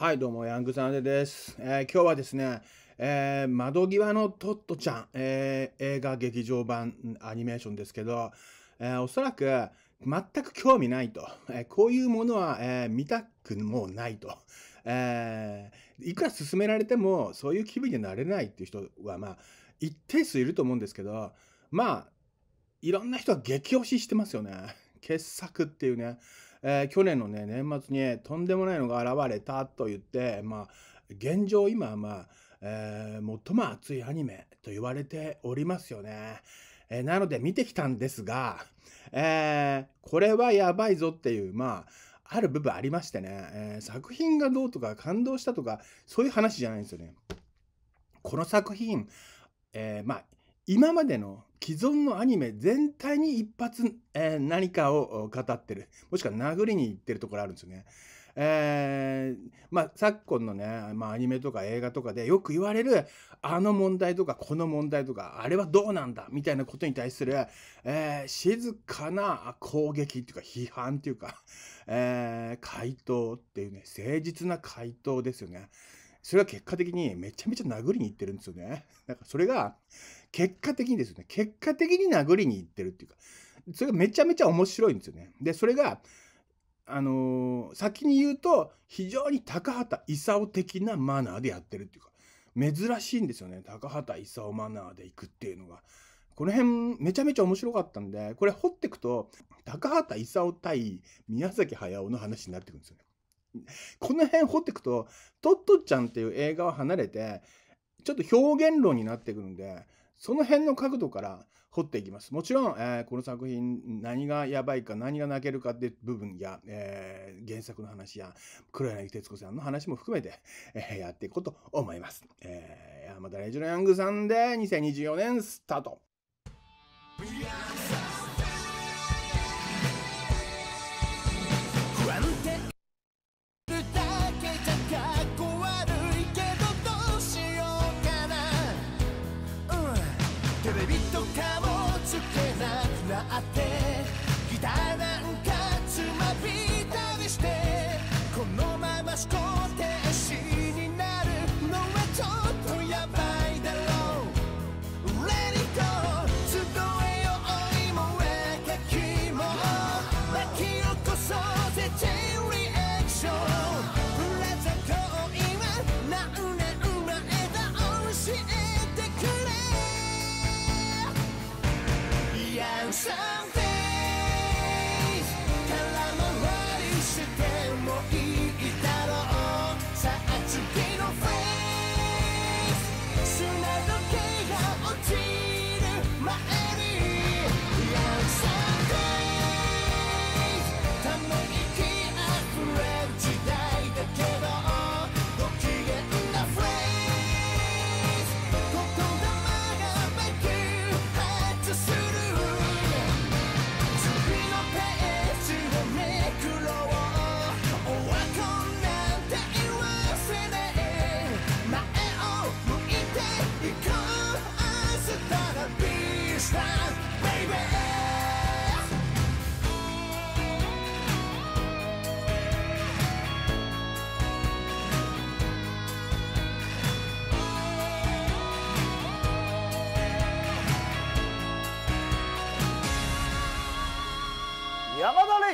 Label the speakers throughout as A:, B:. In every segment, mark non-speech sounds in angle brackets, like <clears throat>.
A: はい、どうも、ヤングサンデです。えー、今日はですね、えー、窓際のトットちゃん、えー、映画劇場版アニメーションですけど、えおそらく全く興味ないと。えこういうものは、え見たくもないと。えいくら勧められても、そういう気分になれないっていう人は、まあ、一定数いると思うんですけど、まあ、いろんな人は激推ししてますよね。傑作っていうね。えー、去年のね、年末に、とんでもないのが現れたと言って、まあ、現状今、まあ、えー、最も熱いアニメと言われておりますよね。えー、なので見てきたんですが、えー、これはやばいぞっていう、まあ、ある部分ありましてね、えー、作品がどうとか感動したとか、そういう話じゃないんですよね。この作品、えまあ、今までの既存のアニメ全体に一発、えー、何かを語ってる。もしくは殴りに行ってるところあるんですよね。えー、まあ、昨今のね、まあ、アニメとか映画とかでよく言われる、あの問題とかこの問題とか、あれはどうなんだみたいなことに対する、えー、静かな攻撃っていうか、批判っていうか、えー、回答っていうね、誠実な回答ですよね。それは結果的にめちゃめちゃ殴りに行ってるんですよね。んかそれが、結果的にですね、結果的に殴りに行ってるっていうか、それがめちゃめちゃ面白いんですよね。で、それが、あのー、先に言うと、非常に高畑勲的なマナーでやってるっていうか、珍しいんですよね、高畑勲マナーで行くっていうのが。この辺めちゃめちゃ面白かったんで、これ掘ってくと、高畑勲対宮崎駿の話になってくるんですよね。この辺掘ってくと、トットちゃんっていう映画を離れて、ちょっと表現論になってくるんで、その辺の角度から掘っていきます。もちろん、えー、この作品何がやばいか何が泣けるかっていう部分や、えー、原作の話や黒柳徹子さんの話も含めて、えー、やっていこうと思います。えー、山田レジのヤングさんで2024年スタート。Let's go.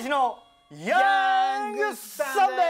A: しのヤングサンデ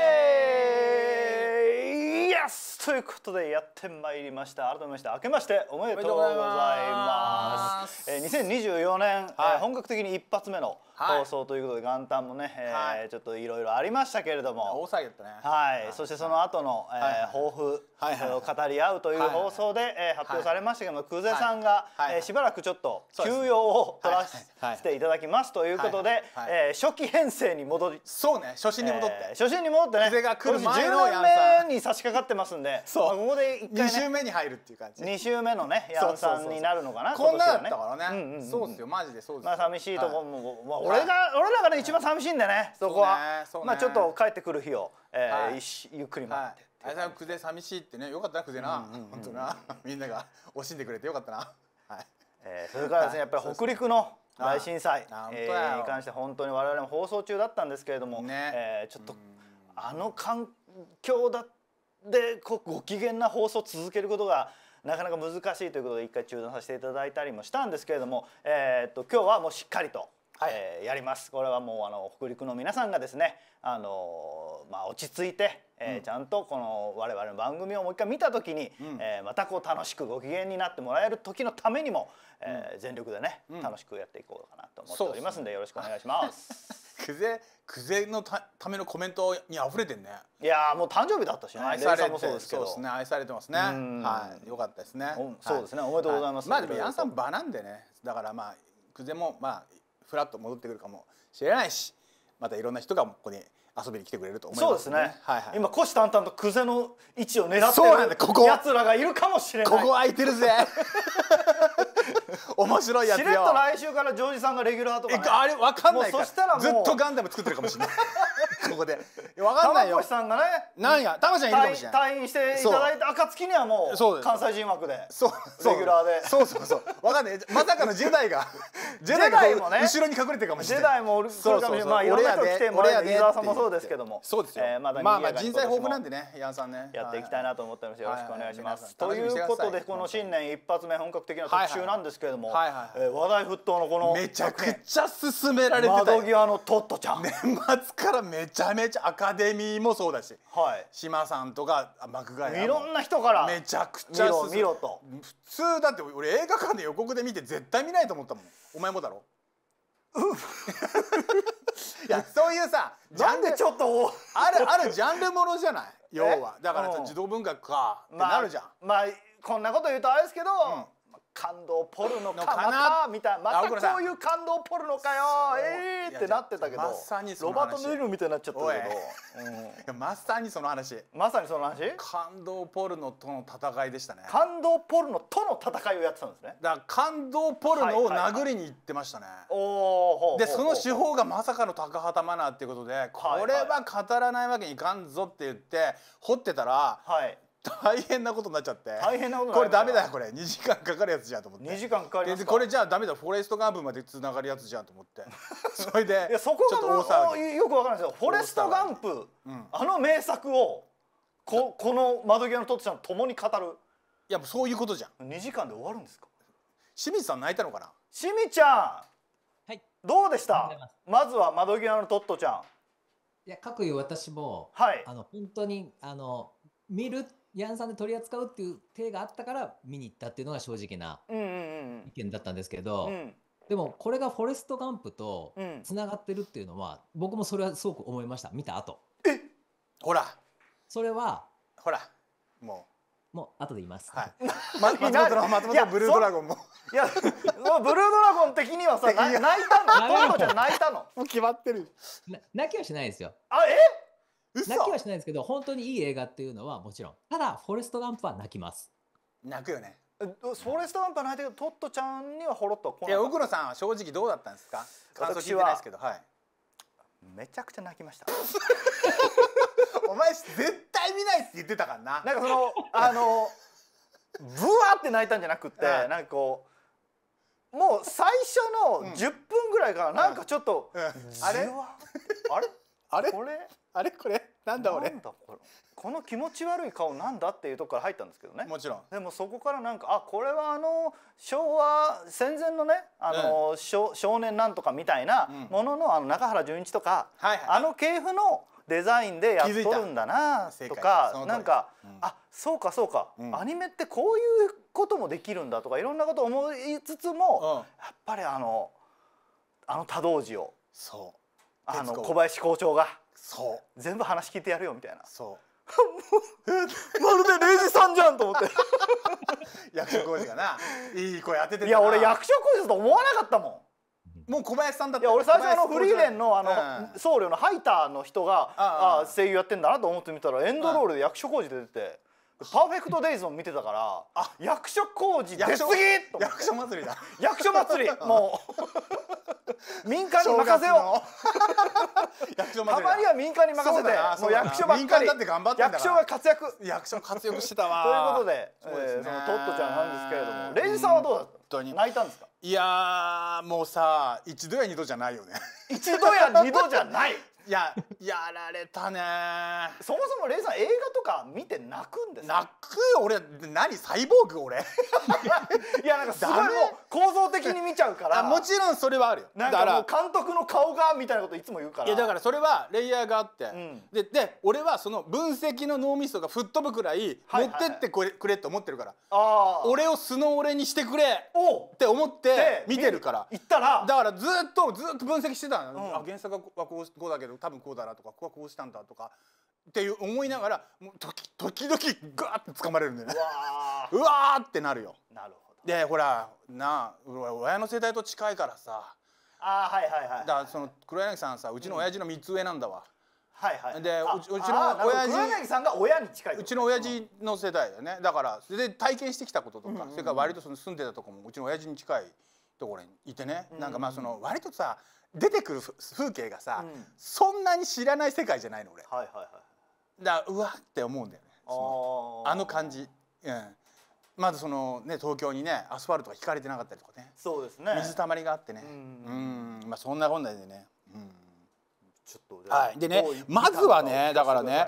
A: ーイエスということでやってまいりました改めまして明けましておめでとうございますえー、2024年、はい、えー、本格的に一発目の放送ということで、はい、元旦もね、えー、はい、ちょっといろいろありましたけれども大騒ぎだったねはい、そしてその後の、えー、抱負はいはい、語り合うという放送で、はえ発表されましたけども、久世さんが、はえしばらくちょっと休養を取らせていただきますということで、はえ初期編成に戻りそうね初心に戻って、初心に戻ってね久世が来る前の10年目に差し掛かってますんでそうここで回、ね、2週目に入るっていう感じ2週目のねヤンさんになるのかなこんなだったからね、ううんんそうですよマジでそうですまあ寂しいとこも、まあ、俺が俺らがね一番寂しいんでねそこはそまあちょっと帰ってくる日を、えーゆっくり待って。あさん久世寂しいってねよかったな久世な、うんうん、本当な <laughs> みんなが惜しんでくれてよかったな、はいえー、それからですねやっぱり北陸の大震災、えー、に関して本当に我々も放送中だったんですけれども、ねえー、ちょっとあの環境だでこご機嫌な放送を続けることがなかなか難しいということで一回中断させていただいたりもしたんですけれども、えー、っと今日はもうしっかりとはい、えー、やりますこれはもうあの北陸の皆さんがですねあのー、まあ、落ち着いて、えー、ちゃんとこの我々の番組をもう一回見た時に、うん、えー、またこう楽しくご機嫌になってもらえる時のためにも、えー、全力でね、うん、楽しくやっていこうかなと思っておりますんで、よろしくお願いします。クゼクゼのたためのコメントに溢れてんね。いやもう誕生日だったしね。愛されてもそうですけど。ね愛されてますね。はい、良かったですね。そうですね、おめでとうございます。まあでもヤンさん場なんでね。だからまあクゼもまあフラッと戻ってくるかもしれないし、またいろんな人がここに遊びに来てくれると思います、ね、そうですね、はいはい、今虎視眈々と久世の位置を狙ってるここやつらがいるかもしれないここ空いてるぜ <laughs> 面白いやつよしれっと来週からジョージさんがレギュラーとか、ね、あれわかんないからずっとガンダム作ってるかもしれない <laughs> ここでわかんないよ。さんがね、何が、たちゃんいるかもしれない。退院していただいた暁にはもう関西人枠で、そうレギュラーで。そうそうそう。分かんない。まさかのジェダイが、<laughs> ジェダイもね、後ろに隠れてるかもしれない。ジェダイも来るかもしれない。まあいろんな人来てもらえる。伊沢さんもそうですけども。そうですよ。まだまあまあ人材豊富なんでね、ヤンさんね。やっていきたいなと思ってます。よろしくお願いします。ということでこの新年一発目本格的な特集なんですけれども、話題沸騰のこのめちゃくちゃ進められてた。窓際のトットちゃん。年末からめめちゃめちゃアカデミーもそうだし、はい、島さんとか幕外いろんな人からめちゃくちゃ見ろ見ろと普通だって俺映画館で予告で見て絶対見ないと思ったもんお前もだろいやそういうさャンルちょっとあるあるジャンルものじゃない要はだからさ児童文学かってなるじゃん、まあ、まあ、こんなこと言うとあれですけど、うん感動ポルノかまたみたいまたこういう感動ポルノかよえーってなってたけど、ま、ロバート・ヌイルみたいになっちゃったけど、うん、<laughs> まさにその話まさにその話感動ポルノとの戦いでしたね感動ポルノとの戦いをやってたんですねだから感動ポルノを殴りに行ってましたね、はい
B: はいはい、でその手
A: 法がまさかの高畑マナーっていうことでこれは語らないわけにいかんぞって言って掘ってたら、はい、大変なことになっちゃって大変なことこれダメだよこれ2時間かかるやつじゃんと思って2時間かかりますこれじゃあダメだフォレストガンプまでつながるやつじゃんと思って <laughs> それでいやそこがもうよくわからんですよフォレストガンプ、うん、あの名作をここの窓際のトットちゃんと共に語るいやもうそういうことじゃん2時間で終わるんですか清水さん泣いたのかな清水ちゃん、はい、どうでしたまずは窓際のトットちゃんいや各言う私も、はい、あの本当にあの見るヤンさんで取り扱うっていう手があったから見に行ったっていうのが正直な
B: 意
A: 見だったんですけど、うんうんうん、でもこれが「フォレスト・ガンプ」とつながってるっていうのは、うん、僕もそれはすごく思いました見た後えほらそれはほらもうもう後で言います、はい、<laughs> 松本の松本ブルードラゴンも <laughs> いやもうブルードラゴン的にはさ泣いたのトンボち泣いたのもう決まってる泣きはしないですよあえ泣きはしないんですけど本当にいい映画っていうのはもちろんただフォレスト・ガンプは泣きます泣くよねフォレスト・ガンプは泣いてるトットちゃんにはほろっといや奥野さんは正直どうだったんですか感想聞いてないですけどはいめちゃくちゃ泣きました <laughs> お前絶対見ないって言ってたからななんかその <laughs> あのブワって泣いたんじゃなくて、うん、なんかこうもう最初の10分ぐらいからなんかちょっと、うんうん、あれあれあれこれあれこれなんだ俺なんだこれこの気持ち悪い顔なんだっていうとこから入ったんですけどねもちろんでもそこからなんかあこれはあの昭和戦前のねあの、うん少、年なんとかみたいなものの,、あの中原純一とか、はいはい、あの系譜のデザインでやっとるんだなとかなんか、うん、あそうかそうか、うん、アニメってこういうこともできるんだとかいろんなこと思いつつも、うん、やっぱりあのあの多動児を。そうあの小林校長がそう全部話聞いてやるよみたいなそ
B: う <laughs> まるでレイジさんじゃんと思って
A: <laughs> 役所工事がないい声当てていや俺役所工事だと思わなかったもんもう小林さんだったいや俺最初あのフリーレンのあの、うん、僧侶のハイターの人がああ声優やってんだなと思ってみたらエンドロールで役所工事出てて。パーフェクトデイズも見てたから、あ役所工事出すぎ役所祭りだ。役所祭り、もう <laughs> 民間に任せよう <laughs> 役所たまには民間に任せてもう役所ばっかりっ役所が活躍役所活躍してたわということでそ、ねえー、そのトットちゃんなんですけれどもレイジさんはどうだった泣いたんですかいやもうさ一度や二度じゃないよね一度や二度じゃないいややられたねそもそもレイさん映画とか見て泣くんです泣くよ俺何サイボーグ俺 <laughs> いやなんかすごいもう構造的に見ちゃうからもちろんそれはあるよだから監督の顔がみたいなこといつも言うからいやだからそれはレイヤーがあって、うん、でで俺はその分析の脳みそが吹っ飛ぶくらい持ってってくれ,、くれと思ってるから、はい、俺を素の俺にしてくれって思って見てるから言ったらだからずっとずっと分析してたの、うん、あ原作はこうだけどど多分こうだなとかここはこうしたんだとかっていう思いながらもう時々ガーって掴まれるんだよね。うわーってなるよ。なるほどでほらなあ親の世代と近いからさあはいはいはい、だからその黒柳さんさうちの親父の3つ上なんだわ。はいはい、でうちの親父黒柳さんが親に近いうちの親父の世代だよねだからそれで体験してきたこととか、うんうん、それから割とその住んでたとこもうちの親父に近いところにいてね、うんうん、なんかまあその割とさ出てくる風景がさ、うん、そんなに知らない世界じゃないの俺、はいはいはい、だうわって思うんだよねあの感じ、うん、まずその、ね、東京にねアスファルトが引かれてなかったりとかねそうですね水たまりがあってねうんまあ、そんな本来でね、うん、ちょっと、はい、でねまずはねだからね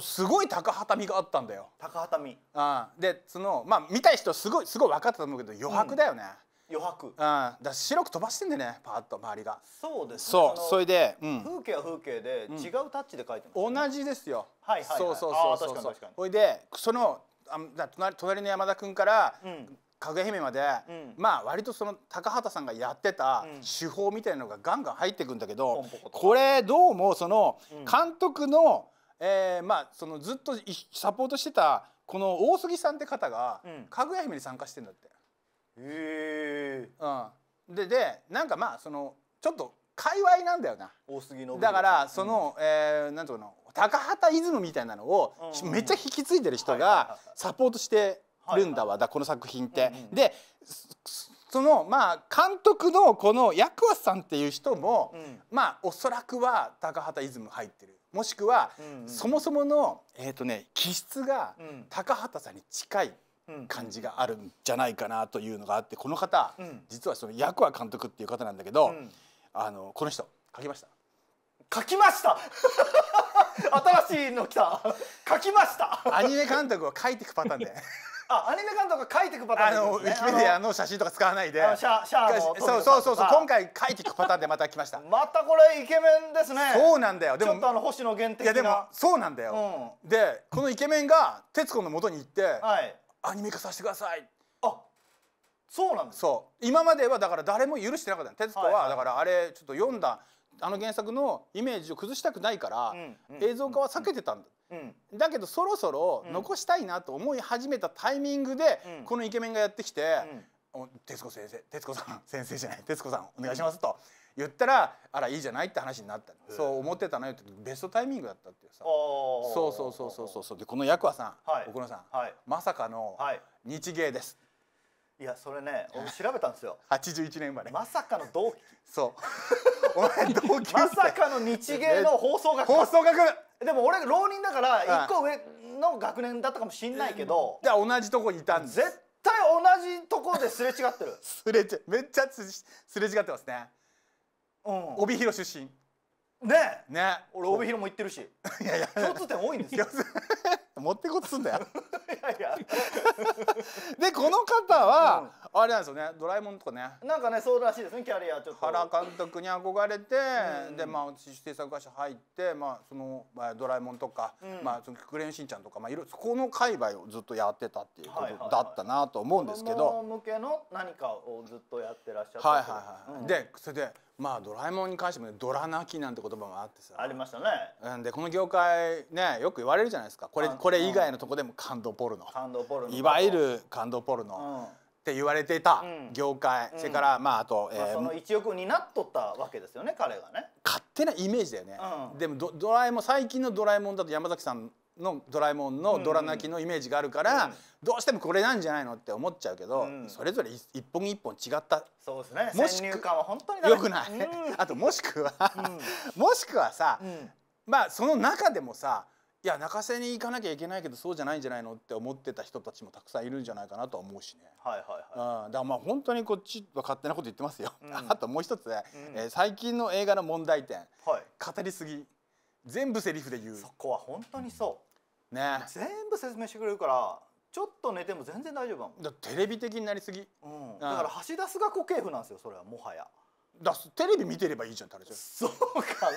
A: すごい高畑みがあったんだよ高畑み、うん、でそのまあ見たい人すごいすごい分かったと思うけど余白だよね、うん余白、うん、だ白く飛ばしてんでねパーッと周りがそうです、そうそれで、うん、風景は風景で違うタッチで描いてます、ね、同じですよはいはい、はい、そうそうそうそうそれでそのあ隣隣の山田君から、うんかぐや姫まで、うん、まあ割とその高畑さんがやってた手法みたいなのがガンガン入ってくんだけど、うん、これどうもその監督の、うん、えー、まあそのずっとサポートしてたこの大杉さんって方が、かぐや姫に参加してんだって。へえ、うん、ででなんかまあそのちょっと界隈なんだよな大杉のだからその、うん、えー、なんとの高畑イズムみたいなのを、うんうん、めっちゃ引き継いでる人がサポートしてるんだわ、はいはい、だこの作品って。うんうん、でそのまあ監督のこのヤクワさんっていう人も、うん、まあおそらくは高畑イズム入ってるもしくは、うんうん、そもそものえっ、ー、とね気質が高畑さんに近い感じがあるんじゃないかなというのがあってこの方、実はその役は監督っていう方なんだけど、あのこの人書きました。書きました <laughs> 新しいの来た書きましたアニメ監督は書いていくパターンであアニメ監督が書いていくパターン、ね、あのウィキペディアの写真とか使わないでシャシャーのそうそうそうそう今回書いていくパターンでまた来ましたまたこれイケメンですねそうなんだよでもちょっとあの星野源的ないやでもそうなんだよ、うん、でこのイケメンが徹子の元に行って、はい、アニメ化させてくださいあそうなんですそう今まではだから誰も許してなかったの徹子はだからあれちょっと読んだあの原作のイメージを崩したくないから、映像化は避けてたんだ、だけどそろそろ残したいなと思い始めたタイミングで、このイケメンがやってきて「徹子先生徹子さん先生じゃない徹子さんお願いします」と。言ったらあらいいじゃないって話になったそう思ってたのよってベストタイミングだったっていうさそうそうそうそうそうでこの役はさん、はい、奥野さん、はい、まさかの日芸です、はい、いやそれね俺調べたんですよ81 <laughs> 年生まれまさかの同期そう俺 <laughs> 同期まさかの日芸の放送学放送学でも俺浪人だから一個上の学年だったかもしんないけど、うん、同じとこにいたんです絶対同じとこですれ違ってるすれちめっちゃすれ違ってますね帯広出身ねね俺帯広も行ってるし <laughs> いやいや共通点多いんですよ <laughs> 持ってこっつんだよ <laughs> いやいやでこの方は、あれなんですよねドラえもんとかねなんかねそうらしいですねキャリアちょっと原監督に憧れて、でまあ私制作会社入って、まあ、その、まあ、ドラえもんとか、うん、まあ、そのクレヨンしんちゃんとか、まあ、いろそこの界隈をずっとやってたっていうことだったなと思うんですけど、はいはいはい、向けの何かをずっとやってらっしゃったはいはいはい、うん、でそれでまあドラえもんに関してもねドラ泣きなんて言葉もあってさありましたねでこの業界ねよく言われるじゃないですかこれこれ以外のとこでも感動ポルノ感動ポルノいわゆる感動ポルノ、って言われていた業界、うん、それから、うん、まああと、えー、まあ、その1億になっとったわけですよね彼がね勝手なイメージだよね、うん、でもドドラえもん最近のドラえもんだと山崎さんのドラえもんのドラ泣きのイメージがあるから、うんうん、どうしてもこれなんじゃないのって思っちゃうけど、うん、それぞれ一本一本違った
B: そうですねもし先入
A: 観は本当によくない、<laughs> あともしくはもしくはさ、まあその中でもさいや泣かせに行かなきゃいけないけどそうじゃないんじゃないのって思ってた人たちもたくさんいるんじゃないかなとは思うしね、はいはいはいうん、だからまあ本当にこっちは勝手なこと言ってますよ、うん、<laughs> あともう一つ、ね、うん、えー、最近の映画の問題点、はい、語りすぎ全部セリフで言うそこは本当にそうね全部説明してくれるからちょっと寝ても全然大丈夫だもんだテレビ的になりすぎ、うん、だから橋田須賀子系譜なんですよそれはもはやだテレビ見てればいいじゃんって話そうか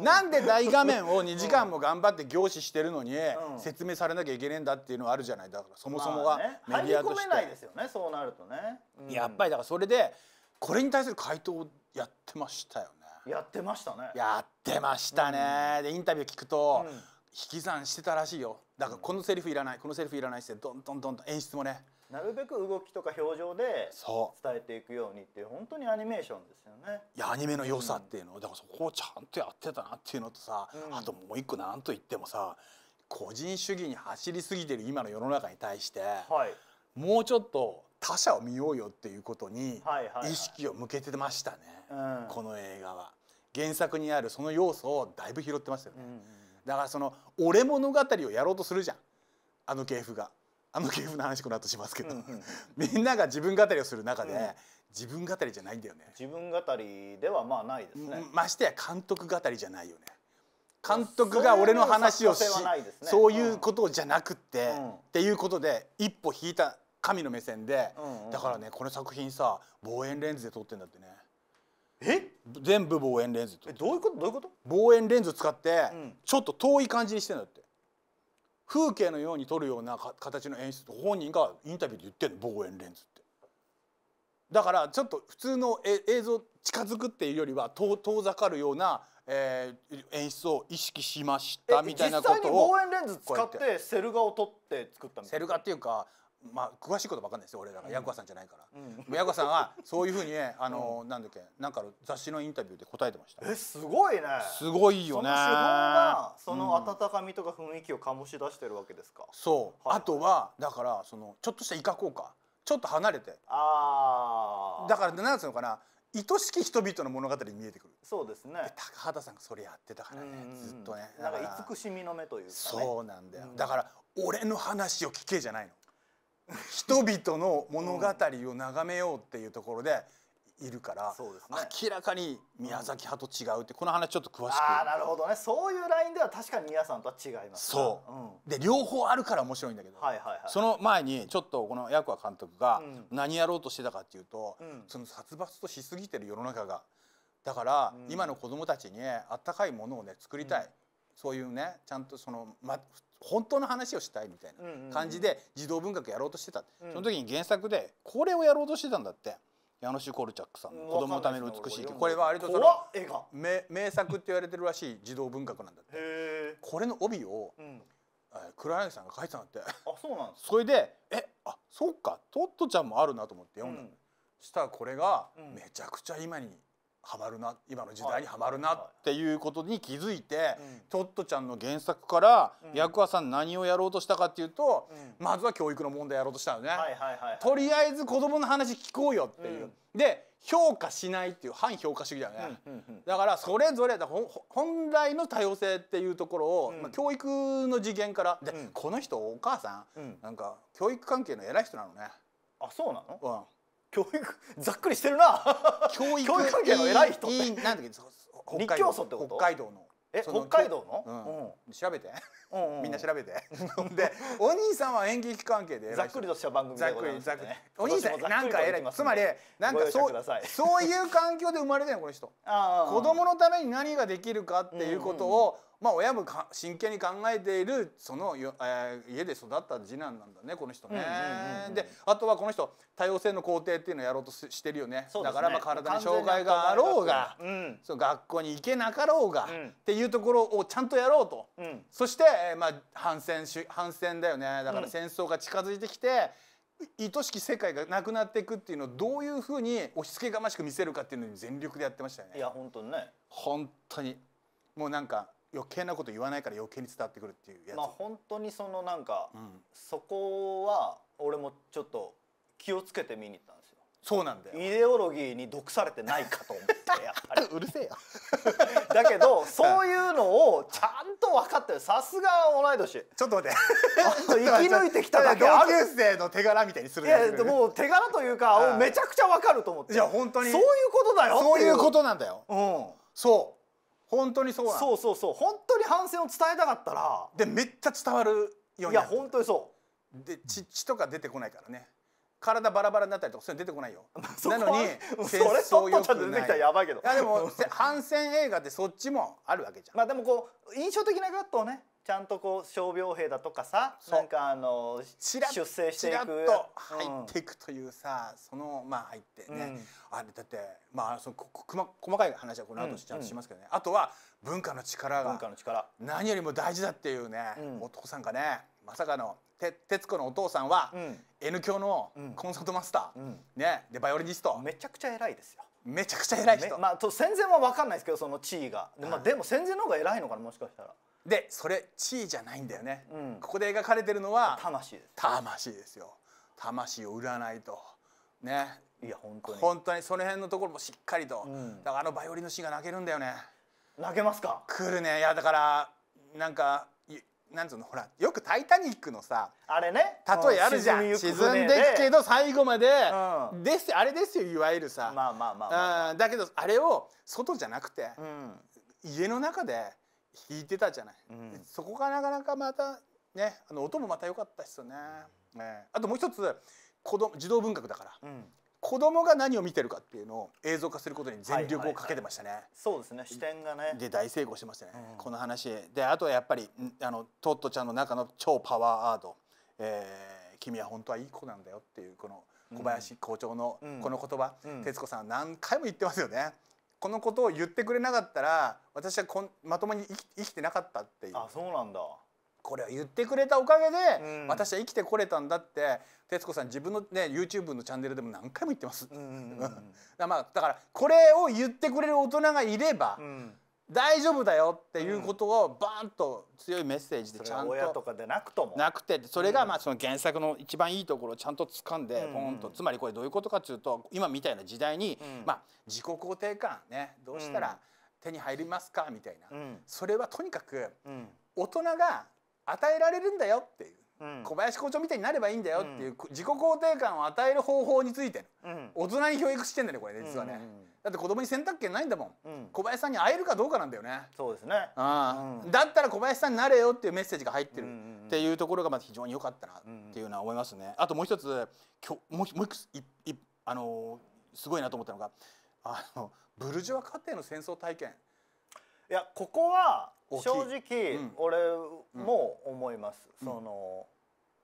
A: な、<laughs> なんで大画面を2時間も頑張って凝視してるのに、説明されなきゃいけねえんだっていうのはあるじゃないだからそもそもがメディアとして、まあね、ないですよねそうなるとね、うん、やっぱりだからそれでこれに対する回答をやってましたよねやってましたねやってましたね、うん、でインタビュー聞くと、引き算してたらしいよだからこのセリフいらないこのセリフいらないしてどんどんどんどん演出もねなるべく動きとか表情で伝えていくようにっていう本当にアニメーションですよね。いやアニメの良さっていうの、うん、だからそこをちゃんとやってたなっていうのとさ、うん、あともう一個なんと言ってもさ個人主義に走りすぎてる今の世の中に対して、はい、もうちょっと他者を見ようよっていうことに意識を向けてましたね、うん、この映画は。原作にあるその要素をだいぶ拾ってますよね、うんうん、だからその「俺物語」をやろうとするじゃんあの芸風が。あの系譜の話この後しますけど、うんうん、みんなが自分語りをする中で、うん、自分語りじゃないんだよね自分語りではまあないですねましてや監督語りじゃないよね監督が俺の話をしそういうことじゃなくて、っていうことで一歩引いた神の目線で、だからねこの作品さ望遠レンズで撮ってんだってねえ全部望遠レンズどういうことどういうこと望遠レンズ使って、ちょっと遠い感じにしてんだって風景のように撮るような形の演出本人がインタビューで言ってるの望遠レンズって。だからちょっと普通の映像近づくっていうよりは遠ざかるような、えー、演出を意識しましたみたいなことを実際に望遠レンズ使ってセル画を撮って作ったんですなセル画っていうかまあ、詳しいことわかんないですよ俺らがヤクワさんじゃないから、うん、ヤさんはそういうふうにね <laughs> あの、うん、なんだっけなんか雑誌のインタビューで答えてましたえすごいねすごいよねその手法がその温かみとか雰囲気を醸し出してるわけですか、うん、そう、はい、あとはだからそのちょっとした威嚇効果ちょっと離れてあだから何つうのかな愛しき人々の物語に見えてくるそうですね高畑さんがそれやってたからね、ずっとねなんか慈しみの目というか、ね、そうなんだよ、だから俺の話を聞けじゃないの人々の物語を眺めようっていうところでいるから、うでね、明らかに宮崎派と違うって、この話ちょっと詳しくあなるほどねそういうラインでは確かに皆さんとは違いますそう、で両方あるから面白いんだけど、はいはいはい、その前にちょっとこの役は監督が何やろうとしてたかっていうと、その殺伐としすぎてる世の中がだから、今の子供たちにあったかいものをね作りたい、そういうねちゃんとその、ま、本当の話をしたいみたい
B: な感じで
A: 児童文学やろうとしてた、うん、その時に原作でこれをやろうとしてたんだってヤノシュ・コルチャックさんの「子供のための美しいこれは割とその名名作って言われてるらしい児童文学なんだってこれの帯を、うん、黒柳さんが書いてたんだってあそうなんですそれで「えあそっかトットちゃんもあるな」と思って読んだ、うん、したらこれがめちゃくちゃ今にはまるな今の時代にはまるなっていうことに気づいて、はい、トットちゃんの原作から、役はさん何をやろうとしたかっていうと、うん、まずは教育の問題やろうとしたのね、とりあえず子供の話聞こうよっていう。うん、で評価しないっていう反評価主義だよね、だからそれぞれ本来の多様性っていうところを、まあ、教育の次元からで、この人お母さん、なんか教育関係の偉い人なのねあそうなの、うん教育 <laughs> ざっくりしてるな <laughs> 教育関係の偉い人っていいなんだっけ立教祖ってこと北海道のえ北海道の、うん、調べて、うんうん、<laughs> みんな調べてでお兄さんは演劇関係でざっくりとした番組でございます、ね、っくりざっくりお兄さんなんか偉いつまりなんかそうそういう環境で生まれたよこの人子供のために何ができるかっていうことをまあ、親も真剣に考えているその、えー、家で育った次男なんだねこの人ね。であとはこの人多様性の肯定っていうのをやろうとしてるよね、ね、だからまあ体に障害があろうが、うん、そう学校に行けなかろうが、うん、っていうところをちゃんとやろうと、うん、そして、えー、まあ、反戦反戦だよねだから戦争が近づいてきて。愛しき世界がなくなっていくっていうのをどういうふうに押し付けがましく見せるかっていうのに全力でやってましたよね。いや本当にね。本当にもうなんか余計なこと言わないから余計に伝わってくるっていうやつ、まあ、本当にそのなんか、うん、そこは俺もちょっと気をつけて見に行ったんですよそうなんだよイデオロギーに毒されてないかと思ってやっぱり <laughs> うるせえや <laughs> だけどそういうのをちゃんと分かってるさすが同い年ちょっと待って生き抜いてきただけある同級生の手柄みたいにするいやもう手柄というかめちゃくちゃ分かると思っていや本当にそういうことだよそういうことなんだようんそう本当にそうそうそうそう本当に反省を伝えたかったらでめっちゃ伝わるようにいや本当にそうで血血とか出てこないからね体バラバラになったりとかそういうの出てこないよ <laughs> なのに戦争よくないいやでも反戦映画ってそっちもあるわけじゃんまあでもこう印象的なカッをねちゃんとこう傷病兵だとかさなんかあの出生していくと入っていくというさ、うん、そのまあ入ってね、うん、あれだってまあその細かい話はこの後ちゃんとしますけどね、うん、あとは文化の力が文化の力何よりも大事だっていうね、男さんがねまさかのて徹子のお父さんは、N 教のコンサートマスター、ねでバイオリニストめちゃくちゃ偉いですよ。めちゃくちゃ偉い人、まあ、戦前は分かんないですけどその地位が、まあ、でも戦前の方が偉いのかなもしかしたら。でそれ地位じゃないんだよね、うん、ここで描かれてるのは魂です魂ですよ魂を売らないとねいや本当に本当にその辺のところもしっかりと、うん、だからあのバイオリンのシーンが泣けるんだよね泣けますか来るねいやだからなんかなんつうのほらよく「タイタニック」のさあれね例えあるじゃん、うん、沈んでいくけど最後まで、うん、ですあれですよいわゆるさまあまあまあ、まあ、だけどあれを外じゃなくて、うん、家の中で弾いてたじゃない、うん、そこがなかなかまたねあの音もまた良かったですよね、うん、ねあともう一つ子供児童文学だから、うん、子供が何を見てるかっていうのを映像化することに全力をかけてましたね、はいはいはい、そうですね視点がねで大成功してましたね、うん、この話であとはやっぱりあのトットちゃんの中の超パワーアート、えー、君は本当はいい子なんだよっていうこの小林校長のこの言葉、うん、徹子さん何回も言ってますよね、このことを言ってくれなかったら私はこんまともに生き生きてなかったっていうあそうなんだこれは言ってくれたおかげで、うん、私は生きてこれたんだって徹子さん自分のね YouTube のチャンネルでも何回も言ってます。うん <laughs> まあ、だからこれを言ってくれる大人がいれば、うん大丈夫だよっていうことをバーンと強いメッセージでちゃんと親とかでなくともなくてそれがまあその原作の一番いいところをちゃんと掴んでポンとつまりこれどういうことかっていうと今みたいな時代にまあ自己肯定感ねどうしたら手に入りますかみたいなそれはとにかく大人が与えられるんだよっていう小林校長みたいになればいいんだよっていう自己肯定感を与える方法について、大人に教育してんだねこれね実はね、だって子供に選択権ないんだもん、小林さんに会えるかどうかなんだよねそうですね、だったら小林さんになれよっていうメッセージが入ってるっていうところがまず非常に良かったなっていうのは思いますね、あともう一つきょもうもういいあのすごいなと思ったのがあのブルジョワ家庭の戦争体験いやここは正直、うん、俺も思います、うん、その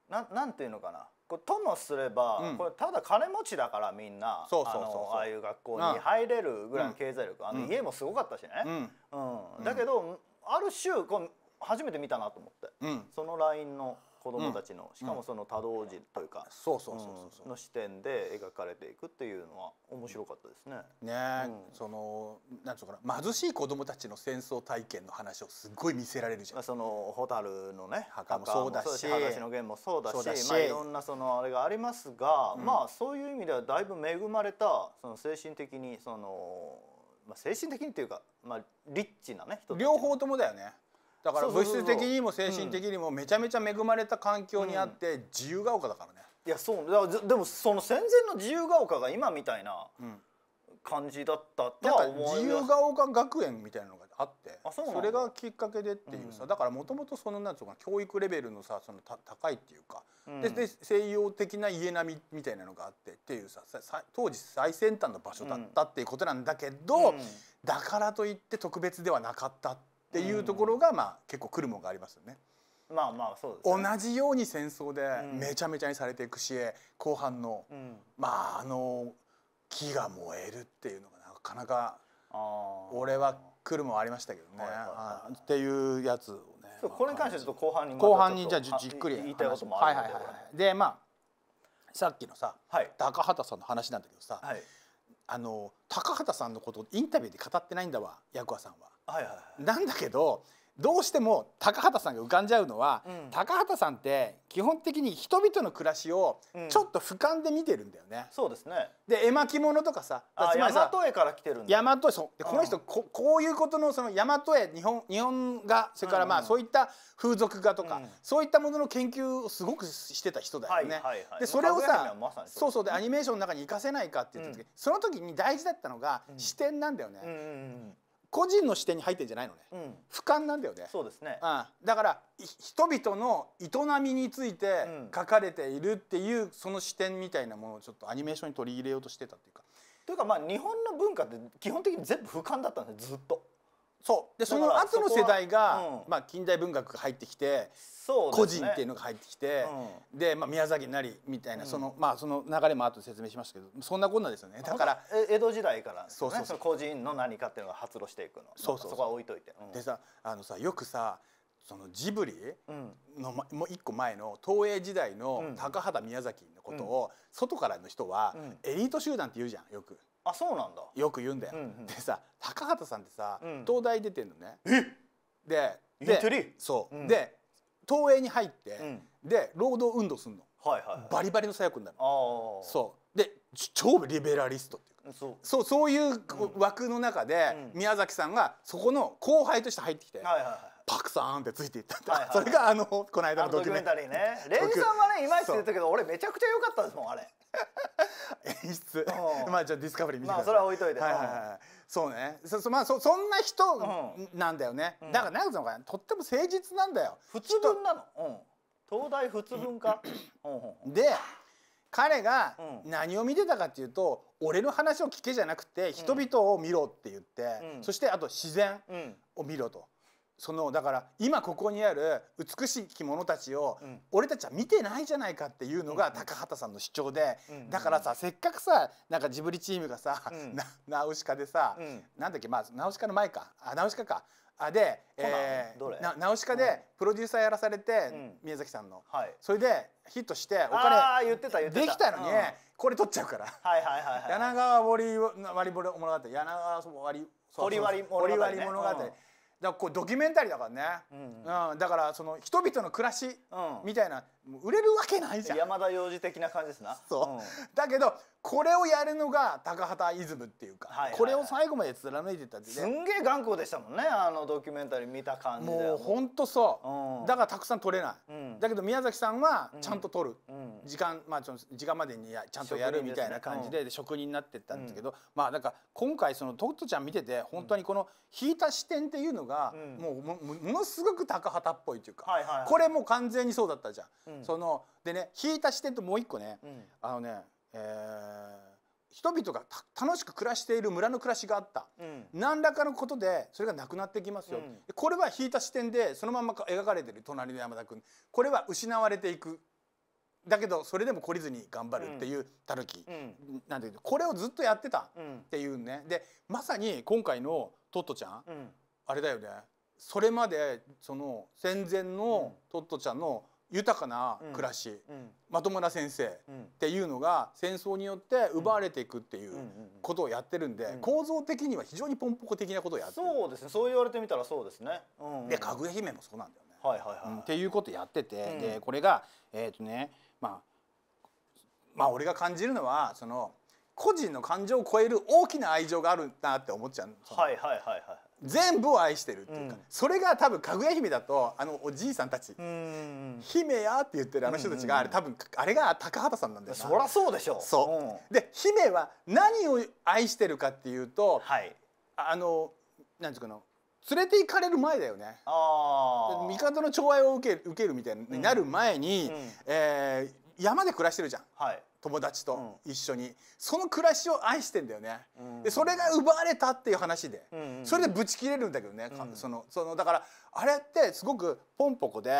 A: ななんていうのかなこれともすれば、うん、これただ金持ちだからみんなああいう学校に入れるぐらいの経済力、あの家もすごかったしね、うんだけどある種こう初めて見たなと思って、その LINE の。子供たちの、しかもその多動児というか、そうそうそうそうの視点で描かれていくっていうのは面白かったですね。ね、そのなんつうかな貧しい子どもたちの戦争体験の話をすごい見せられるじゃん。その蛍のね墓もそうだし話の源もそうだしまあいろんなそのあれがありますが、まあそういう意味ではだいぶ恵まれたその精神的にそのまあ精神的にというかまあリッチなね両方ともだよね。だから物質的にも精神的にもめちゃめちゃ恵まれた環境にあって自由が丘だからね。いやそうだでもその戦前の自由が丘が今みたいな感じだったとは思自由が丘学園みたいなのがあってそれがきっかけでっていうさ、うん、だからもともとそのなんつうか教育レベルのさそのた高いっていうか、うん、でで西洋的な家並みみたいなのがあってっていうさ当時最先端の場所だったっていうことなんだけど、うん、だからといって特別ではなかったってっていうところが、まあ、結構来るもんがありますよね。まあまあそうです、ね、同じように戦争でめちゃめちゃにされていくし、うん、後半の、うん、まああの木が燃えるっていうのがなかなか俺は来るもありましたけどね、はいっていうやつをね、これに関してちょっと後半に後半にじゃあじっくり言いたいこともあるので、はいはいはい、でまあさっきのさ、はい、高畑さんの話なんだけどさ、はい、あの高畑さんのことインタビューで語ってないんだわ役クさんは。はいはい、なんだけどどうしても高畑さんが浮かんじゃうのは、うん、高畑さんって基本的に人々の暮らしをちょっと俯瞰で見てるんだよね。うん、そうですねで絵巻物とかさつまりさ大和絵から来てるんだ大和絵そうでこの人、ここういうことのその大和絵日本日本画それからまあ、そういった風俗画とか、そういったものの研究をすごくしてた人だよね。はいはいはい、でそれをさそうそうでアニメーションの中に生かせないかって言った時、その時に大事だったのが視点なんだよね。うんうんうん個人の視点に入ってんじゃないのね、うん、俯瞰なんだよねそうですね、うん、だから人々の営みについて書かれているっていう、その視点みたいなものをちょっとアニメーションに取り入れようとしてたっていうかというかまあ日本の文化って基本的に全部俯瞰だったんですずっとそうでその後の世代が、うん、まあ、近代文学が入ってきて、ね、個人っていうのが入ってきて、うん、で、まあ、宮崎なりみたいなその,、まあ、その流れも後で説明しますけどそんなこんなですよねだから江戸時代から、ね、そうそう個人の何かっていうのが発露していくのそうそうそこは置いといて。でさあのさよくさそのジブリの、もう一個前の東映時代の高畑宮崎のことを、外からの人はエリート集団って言うじゃんよく。あそうなんだよく言うんだよ、うんうん、でさ高畑さんってさ、うん、東大出てんのねででそう、うん、で東映に入って、うん、で労働運動すんの、はいはい、はい、バリバリの左翼になるそうで超リベラリストっていうそうそうそういう枠の中で、宮崎さんがそこの後輩として入ってきて、はいはいはいパクさんってついていったんだ、はいはいはい、それがあのこの間のドキュメンタリーねレイジさんはねいまいち言ったけど俺めちゃくちゃ良かったですもんあれ <laughs> 演出まあじゃディスカバリー見てください、まあ、それは置いといて、はいはいはい、そうねそ,、まあ、そそんな人なんだよね、うん、だから何てうのかなとっても誠実なんだよ普通分なの、うん、東大普通文化 <clears throat> で彼が何を見てたかっていうと、俺の話を聞けじゃなくて人々を見ろって言って、そしてあと自然を見ろと。そのだから今ここにある美しきものたちを俺たちは見てないじゃないかっていうのが高畑さんの主張でだからさせっかくさなんかジブリチームがさ、ナウシカでさ、うなんだっけまあナウシカの前かあナウシカかあで、えナウシカでプロデューサーやらされて、うん、宮崎さんの、はい、それでヒットしてお金言ってたできたのに、うん、これ取っちゃうから、はいはいはい、柳川割り物語柳川割り割物語、だこうドキュメンタリーだからね、うん、うん、だからその人々の暮らしみたいな、うん、売れるわけないじゃん山田洋次的な感じですなそう、うん、だけどこれをやるのが高畑イズムっていうか、はいはいはい、これを最後まで貫いてたって、すんげえ頑固でしたもんねあのドキュメンタリー見た感じもうほんとそう、うん、だからたくさん撮れない、うん、だけど宮崎さんはちゃんと撮る、うん、時間まあちょ時間までにやちゃんとやるみたいな感じで職人、になってったんですけど、まあなんか今回そのトットちゃん見てて本当にこの引いた視点っていうのが、もうものすごく高畑っぽいっていうか、はいはいはい、これも完全にそうだったじゃん。そのでね引いた視点ともう一個ね、あのねえー、人々が楽しく暮らしている村の暮らしがあった、うん、何らかのことでそれがなくなってきますよ、うん、これは引いた視点でそのまま描かれてる隣の山田君これは失われていくだけどそれでも懲りずに頑張るっていうたぬきなんだけどこれをずっとやってたっていうねでまさに今回のトットちゃん、ん、あれだよねそれまでその戦前のトットちゃんの豊かな暮らし、うん、まともな先生っていうのが戦争によって奪われていくっていうことをやってるんで、構造的には非常にポンポコ的なことをやってるそうですねそう言われてみたらそうですね。うんうん、でかぐや姫もそうなんだよね、はいはいはい、うん、っていうことやってて、うん、でこれがえっ、ー、とねまあまあ俺が感じるのはその個人の感情を超える大きな愛情があるなって思っちゃう。は
B: いはいはいはい。
A: 全部を愛してるっていうか、うん、それが多分かぐや姫だとあのおじいさんたち「姫や」って言ってるあの人たちがあれ多分あれが高畑さんなんだよそりゃそうでしょそう、うん、で姫は何を愛してるかっていうと、はい、あの何て言うかな連れて行かれる前だよね帝の寵愛を受け受けるみたいになる前に、うんうん、えー、山で暮らしてるじゃん。はい友達と一緒に、その暮らしを愛してんだよね、でそれが奪われたっていう話で、それでブチ切れるんだけどね、ん、そのそのだからあれってすごくポンポコで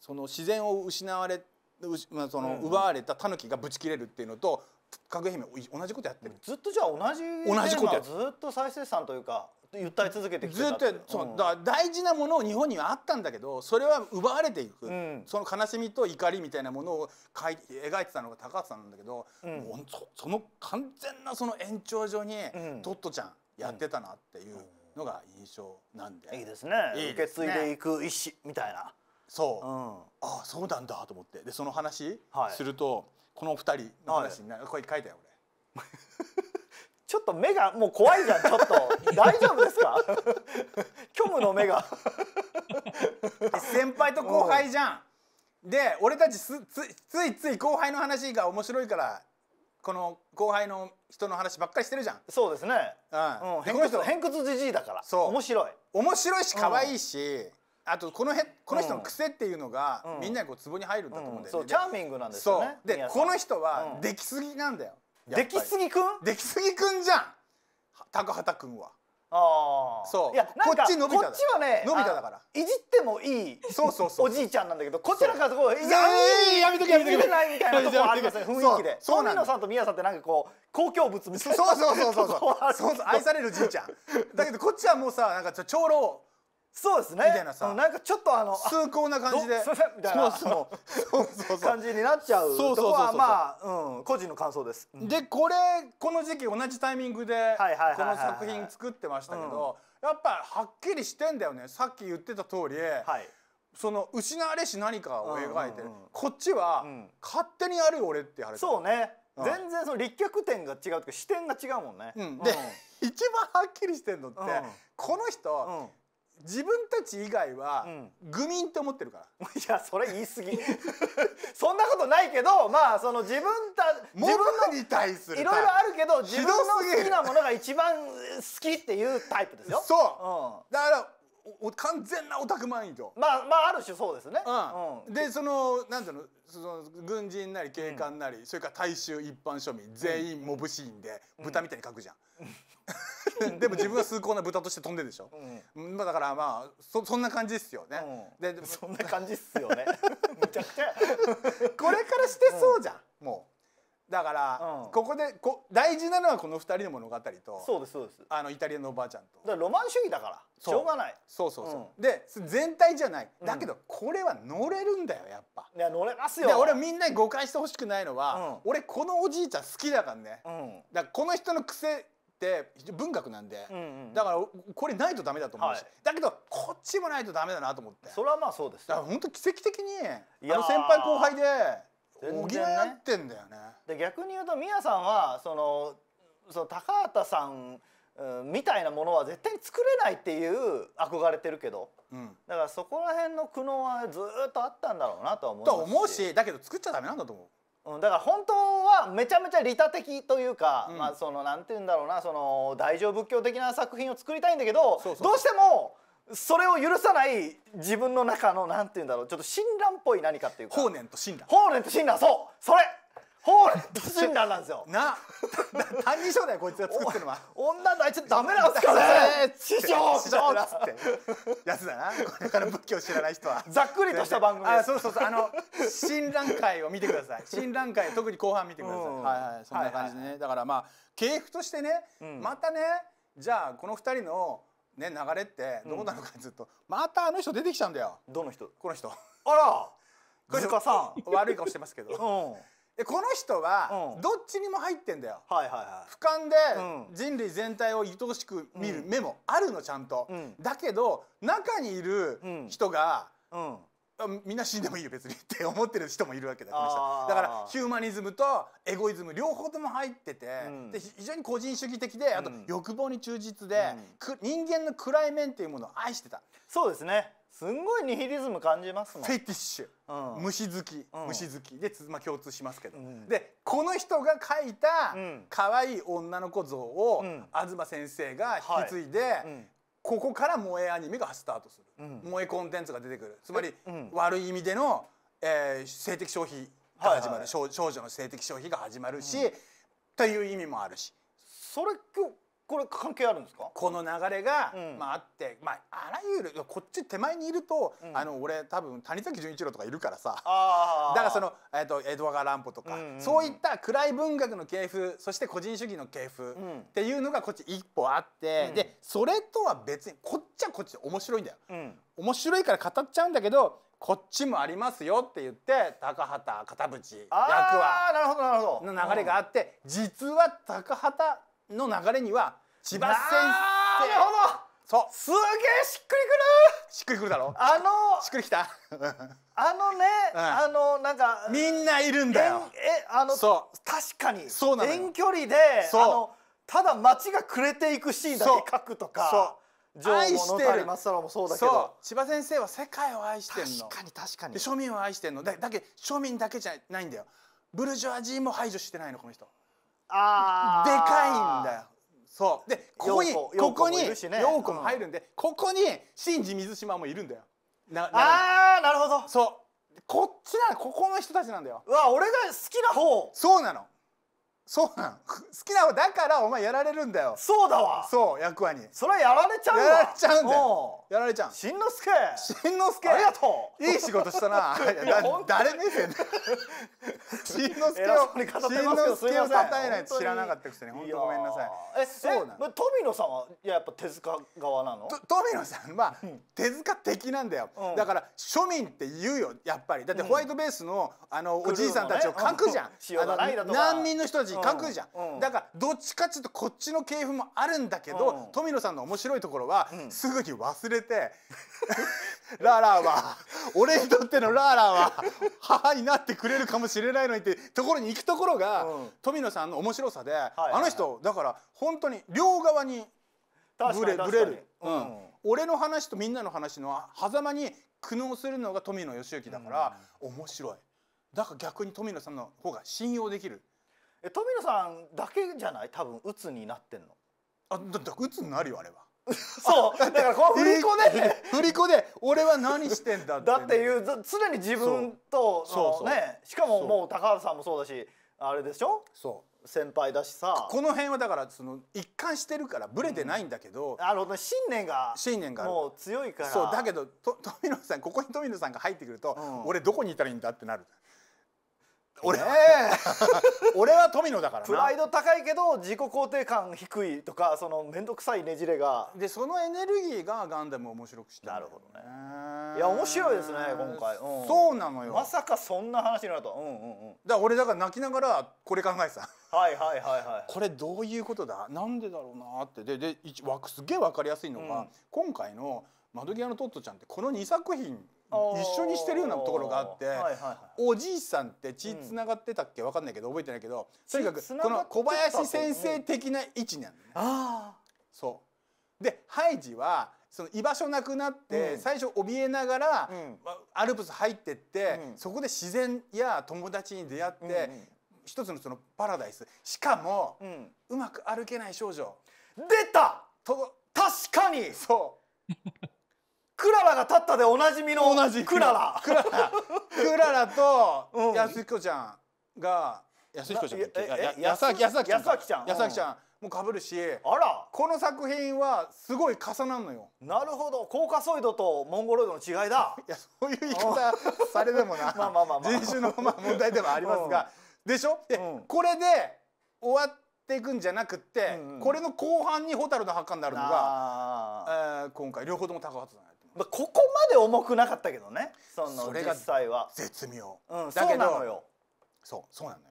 A: その自然を失われまあ、その奪われたタヌキがブチ切れるっていうのとかぐや姫同じことやってるずっとじゃあ同じ同じことやずっと再生産というか訴え続けてきてずっとそう、大事なものを日本にはあったんだけどそれは奪われていく、うん、その悲しみと怒りみたいなものをい描いてたのが高橋さんなんだけど、うん、もその完全なその延長上に、トットちゃんやってたなっていうのが印象なんで、いいですね受け継いでいく意思みたいなそう、ああそうなんだと思ってでその話すると、はい、この二人の話になる、はい、これ書いたよ俺。ちょっと目がもう怖いじゃんちょっと <laughs> 大丈夫ですか虚無の目が先輩と後輩じゃんで俺たちつついつい後輩の話が面白いからこの後輩の人の話ばっかりしてるじゃんそうですね、うん、こうん、偏屈じじいだからそう面白い面白いし可愛いし、うん、あとこのへこの人の癖っていうのが、うん、みんなにこうツボに入るんだと思うんだよね、チャーミングなんですよねでこの人はできすぎなんだよ、できすぎくん出来すぎくんじゃん高畑くんはああそういやこっち伸びたこっちはね伸びただからいじってもいいそうそうそうおじいちゃんなんだけどこちらからすごいいやいやめとけやめとけみたいなとこありますね雰囲気でそうなのさんと宮さんってなんかこう公共物みたいなそうそうそうそうそう <laughs> 愛されるじいちゃんだけどこっちはもうさなんかちょ長老そうですねみたいなさなんかちょっとあの崇高な感じでみたいなそ感じになっちゃうとこはまあ、うん、個人の感想です、うん、でこれこの時期同じタイミングでこの作品作ってましたけど、やっぱはっきりしてんだよねさっき言ってた通り、はい、その失われし何かを描いてる、うんうんうん、こっちは、勝手にやるよ俺って言われてそうね全然その立脚点が違うとか視点が違うもんね、で、一番はっきりしてんのって、この人、自分たち以外は愚民って思ってるから、うん、いやそれ言い過ぎ <laughs> そんなことないけどまあその自分た自分に対するいろいろあるけど自分の好きなものが一番好きっていうタイプですよそう、うん、だから完全なオタク満員と。まあまあある種そうですね。うん、でそのなんていうのその軍人なり警官なり、うん、それから大衆一般庶民全員モブシーンで豚みたいに描くじゃん。<laughs> でも自分は崇高な豚として飛んでるでしょ、うん、まあだからまあそそんな感じっすよね、うん、でそんな感じっすよねむ <laughs> ちゃくちゃこれからしてそうじゃん、もうだから、うん、ここでこ大事なのはこの2人の物語とそうですそうですあのイタリアのおばあちゃんとだロマン主義だからしょうがないそうそうそう、うん、で全体じゃないだけどこれは乗れるんだよやっぱいや乗れますよで俺みんなに誤解してほしくないのは、うん、俺このおじいちゃん好きだからね、だからこの人の癖って文学なんで、うんうんうん、だからこれないとダメだと思うし、はい、だけどこっちもないとダメだなと思ってそれはまあそうですだから本当奇跡的にあの先輩後輩で補い合ってんだよね。で逆に言うとミヤさんはそのその高畑さんみたいなものは絶対に作れないっていう憧れてるけど、うん、だからそこら辺の苦悩はずっとあったんだろうなとは思うしと思うしだけど作っちゃダメなんだと思う、うん、だから本当はめちゃめちゃ利他的というか、うん、まあそのなんて言うんだろうなその大乗仏教的な作品を作りたいんだけどどうしてもそれを許さない自分の中のなんて言うんだろうちょっと親鸞っぽい何かっていうか法然と親鸞法然と親鸞そうそれ法然と親鸞なんですよ <laughs> な単人称だよこいつが作ってるのは女のあいつダメなんですかね師匠師匠っつってやつだなこれから仏教知らない人はざっくりとした番組あそうそうそうあの親鸞会を見てください親鸞会特に後半見てください、うん、はいはいそんな感じね、はいはい、だからまあ系譜としてね、うん、またねじゃあこの二人のね、流れってどうなのかずっと、またあの人出てきちゃうんだよどの人この人あら藤川さん悪い顔してますけど、うん、この人はどっちにも入ってんだよ、はいはいはい、俯瞰で人類全体を愛おしく見る目もあるのちゃんと、だけど中にいる人が、うんみんな死んでもいいよ別にって思ってる人もいるわけだだからヒューマニズムとエゴイズム両方とも入ってて、うん、で非常に個人主義的であと欲望に忠実で、うん、人間の暗い面っていうものを愛してたそうですねすんごいニヒリズム感じますもんフェティッシュ、うん、虫好き、虫好きで、つ、まあ、共通しますけど、でこの人が描いた可愛い女の子像を、東先生が引き継いで、はいここから萌えアニメがスタートする、うん、萌えコンテンツが出てくるつまり、うん、悪い意味での、えー、性的消費が始まる、はいはい、少女の性的消費が始まるし、うん、という意味もあるしそれこれ関係あるんですかこの流れが、うん、まあ、あって、まあ、あらゆるこっち手前にいると、うん、あの俺多分谷崎潤一郎とかいるからさだからその、えーと、江戸川乱歩とか、うんうん、そういった暗い文学の系譜そして個人主義の系譜っていうのがこっち一歩あって、うん、でそれとは別にこっちはこっちで面白いんだよ。面白いから語っちゃうんだけどこっちもありますよって言って高畑片淵役はなるほどなるほどの流れがあって、実は高畑の流れには千葉先生なるほどそうすげえしっくりくるしっくりくるだろあのしっくりきた <laughs> あのね、うん、あのなんかみんないるんだよえあのそう確かにそうなの遠距離であのただ街が暮れていくシーンだけ書くとかそう愛してるそう千葉先生は世界を愛してるの確かに確かに庶民を愛してるのだだけ庶民だけじゃないんだよブルジョアジーも排除してないのこの人
B: ああで
A: かいんだよそうでここにここに陽子も入るんで、ここに新次水島もいるんだよああなるほどそうこっちなここの人たちなんだようわ俺が好きな方そうなのそうなん好きなのだからお前やられるんだよそうだわそう役割にそれはやられちゃうわやられちゃうんだよやられちゃうしんのすけしんのすけありがとういい仕事したな <laughs> 誰目線しんのすけをしんのすけをたたえないと知らなかったくせに本当ごめんなさいえそうなの富野さんはいややっぱ手塚側なの富野さんは手塚的なんだよ、だから庶民って言うよやっぱりだってホワイトベースの、あのおじいさんたちを書くじゃん、ねうん、あの難民の人たち字書くじゃん、だからどっちかていうとこっちの系譜もあるんだけど、富野さんの面白いところは、すぐに忘れて「<laughs> ラーラーは <laughs> 俺にとってのラーラーは <laughs> 母になってくれるかもしれないのに」ってところに行くところが、富野さんの面白さで、あの人だから本当に両側にぶれぶれる。うん俺の話とみんなの話の狭間に苦悩するのが富野義行だから、面白いだから逆に富野さんの方が信用できるえ富野さんだけじゃない多分鬱になってんのあだって鬱になるよあれは <laughs> そうだからこの振り子で振り子で俺は何してんだって、ね、だっていう常に自分とそうねしかももう高畑さんもそうだしあれでしょそう先輩だしさこの辺はだからその一貫してるからブレてないんだけど、あの信念が信念がもう強いからそうだけどと富野さんここに富野さんが入ってくると、うん、俺どこにいたらいいんだってなる俺、ね、<laughs> 俺は富野だからプライド高いけど自己肯定感低いとかその面倒くさいねじれがでそのエネルギーがガンダムを面白くしてなるほどねいや面白いですね今回、うん、そうなのよまさかそんな話になるとうんうんうんだから俺だから泣きながらこれ考えてたはいはいはいはいこれどういうことだなんでだろうなってででわすげえ分かりやすいのが、うん、今回の「窓際のトットちゃん」ってこの2作品一緒にしてるようなところがあって、おじいさんって血つながってたっけ分かんないけど覚えてないけど、とにかくこの小林先生的な位置にある。ね。そうでハイジはその居場所なくなって、最初怯えながら、アルプス入ってって、そこで自然や友達に出会って、一つのそのパラダイスしかも、うまく歩けない少女出たと確かにそうクララが立ったでおなじみの同じクララクララクララと安彦ちゃんが安彦ちゃん安明安明ちゃん安明ちゃんもかぶるしあらこの作品はすごい重なるのよなるほどコーカソイドとモンゴロイドの違いだ <laughs> いやそういう言い方されでもな <laughs> まあまあまあ、まあ、人種のまあ問題ではありますが、うん、でしょ、うん、これで終わっていくんじゃなくて、うんうん、これの後半に蛍の墓になるのが、えー、今回両方とも高畑さんまあ、ここまで重くなかったけどねそのそれが実際は絶妙、うん、だけどそうそうなのよ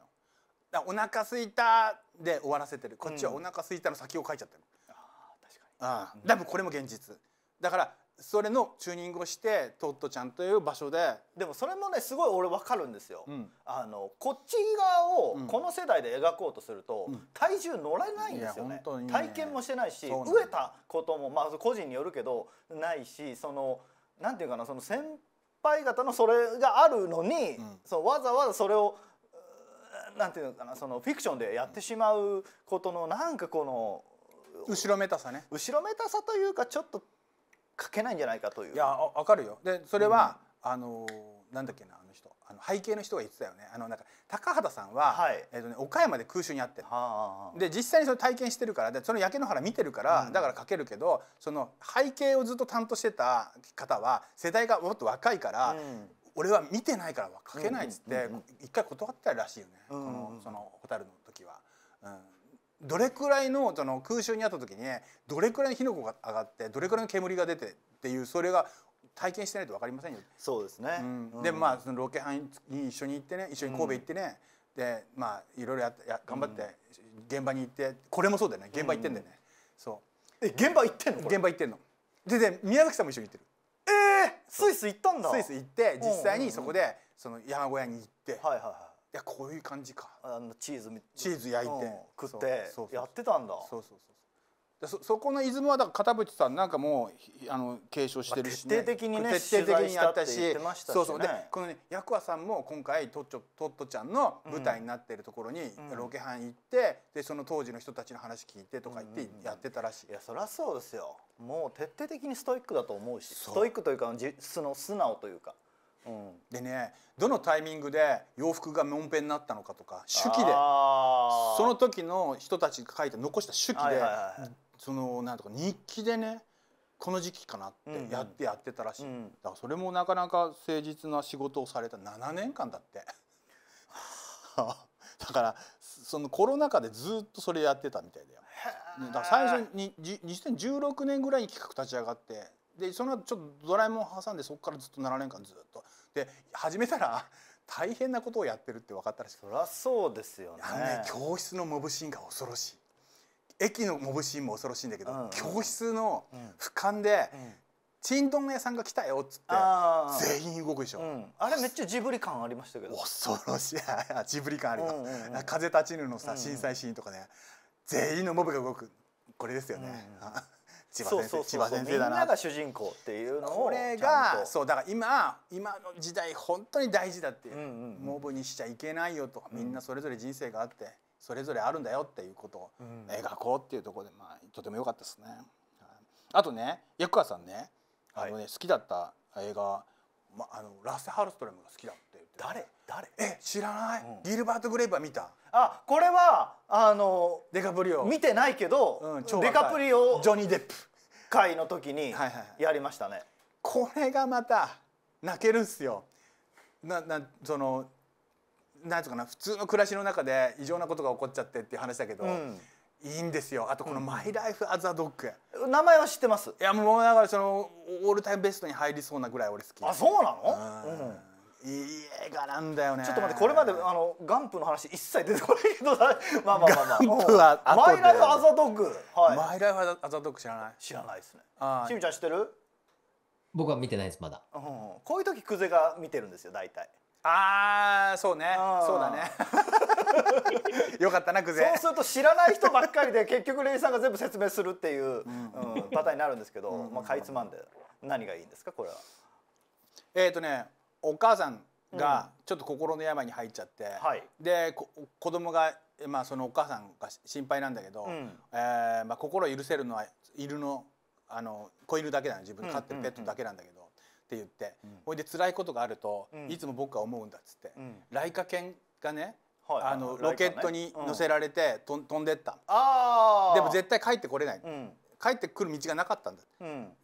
A: だお腹すいたで終わらせてるこっちはお腹すいたの先を書いちゃってる、うん、あ確かにあ、うん、多分これも現実だからそれのチューニングをしてトットちゃんという場所ででもそれもねすごい俺分かるんですよ、うん、あのこっち側をこの世代で描こうとすると、うん、体重乗れないんですよね、ね、体験もしてないし飢えたこともまあ個人によるけどないしそのなんていうかなその先輩方のそれがあるのに、うん、そのわざわざそれをなんていうのかなそのフィクションでやってしまうことのなんかこの後ろめたさね後ろめたさというかちょっと書けないんじゃないかといういやわかるよでそれは、うん、あのなんだっけなあの人あの背景の人が言ってたよねあのなんか高畑さんは、はい、えーとね、岡山で空襲にあってはあで実際にそれ体験してるからでその焼け野原見てるから、うん、だから書けるけどその背景をずっと担当してた方は世代がもっと若いから、うん、俺は見てないから書けないっつって、一回断ってたらしいよね、ううんうん、このその蛍の時は。うんどれくらいのその空襲にあった時にねどれくらいの火の粉が上がってどれくらいの煙が出てっていうそれが体験してないと分かりませんよ。そうですね、うんでまあそのロケハンに一緒に行ってね一緒に神戸行ってね、うん、でまあいろいろやや頑張って現場に行ってこれもそうだよね現場行ってんだよね。そうえ現場行ってんの現場行ってんの。でで宮崎さんも一緒に行ってる。えー、スイス行ったんだスイス行って実際にそこでその山小屋に行って、はいはいはい、いやこういう感じかあのチーズチーズ焼いて、うん、食ってやってたんだそうそうそうそそこの出雲はだから片渕さんなんかもうあの継承してるし、ね、徹底的にね徹底的にやったし、ね、そうそうでこのねヤクワさんも今回トットットちゃんの舞台になってるところにロケハン行って、うん、でその当時の人たちの話聞いてとか言ってやってたらしい、うんうん、いやそりゃそうですよもう徹底的にストイックだと思うしストイックというかその素直というかうん、でねどのタイミングで洋服がもんぺになったのかとか手記でその時の人たちが書いて残した手記で、そのなんとか日記でねこの時期かなってやってやってたらしい、うんうん、だからそれもなかなか誠実な仕事をされた7年間だって <laughs> だからそのコロナ禍でずっとそれやってたみたいだよだから最初に2016年ぐらいに企画立ち上がってでその後ちょっとドラえもん挟んでそこからずっと7年間ずっとで始めたら <laughs> 大変なことをやってるって分かったらしくそりゃそうですよねね教室のモブシーンが恐ろしい駅のモブシーンも恐ろしいんだけど、うん、教室の俯瞰で、うんちんどん屋さんが来たよっつって全員動くでしょ、うん、あれめっちゃジブリ感ありましたけど恐ろしい <laughs> ジブリ感あるよ、うんうんうん、風立ちぬのさ震災シーンとかね、全員のモブが動くこれですよね、うんうん <laughs> 千葉先生だなみんなが主人公っていうのをこれがそうだから今今の時代本当に大事だっていう,、モブにしちゃいけないよとみんなそれぞれ人生があってそれぞれあるんだよっていうことを描こうっていうところで、まあ、とても良かったですね。あとね役川さんねあのね、好きだった映画、ま、あのラス・ハルストレムが好きだって言って誰誰え知らない、うん、ギルバート・グレイブは見たあこれはあのデカプリオ見てないけど、うん、デカプリオジョニー・デップ会の時にやりましたね、はいはい、これがまた泣けるんすよななそのなんつうかな普通の暮らしの中で異常なことが起こっちゃってっていう話だけど、うん、いいんですよあとこの「マイ・ライフ・アザ・ドッグ」名前は知ってますいやもうだからそのオールタイムベストに入りそうなぐらい俺好きあそうなの、うんいい映画なんだよねちょっと待ってこれまであのガンプの話一切出てこないけど <laughs> まあまあまあまあマイライフアザドッグ、はい、マイライフアザドッグ知らない知らないですねしみちゃん知ってる僕は見てないですまだ、うん、こういう時クゼが見てるんですよ大体ああそうねそうだね <laughs> よかったなクゼそうすると知らない人ばっかりで <laughs> 結局レイさんが全部説明するっていう、うん、うん、パターンになるんですけど、うん、まあ、かいつまんで何がいいんですかこれはえっ、ー、とねお母さんがちょっと心の病に入っちゃって、はい、でこ子供がまあそのお母さんが心配なんだけど、うん、えー、まあ心許せるのは犬のあの子犬だけなの自分飼ってるペットだけなんだけど、うんうんうんって言って、うん、ほいで辛いことがあると、うん、いつも僕は思うんだっつって、うん、雷火犬がね、はい、あのロケットに乗せられて、うん、飛んでったでも絶対帰ってこれない、帰ってくる道がなかったんだ、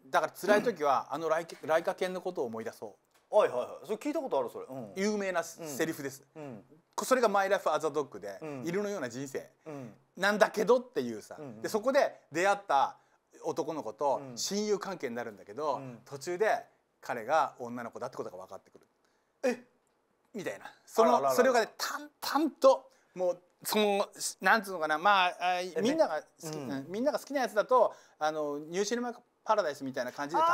A: だから辛い時は、あのラライイカ犬のことを思い出そうはいはいはいそれ聞いたことあるそれ、うん有名なセリフです、うんそれが「マイ・ライフ・ア・ザ・ドッグ」で、うんのような人生なんだけどっていうさ、うんでそこで出会った男の子と親友関係になるんだけど、うん途中で彼が女の子だってことが分かってくるえみたいなそのららそれがね淡々ともうそのなんつうのかなまああみんなが好き、ねうんみんなが好きなやつだとあのニューシネマパラダイスみたいな感じで淡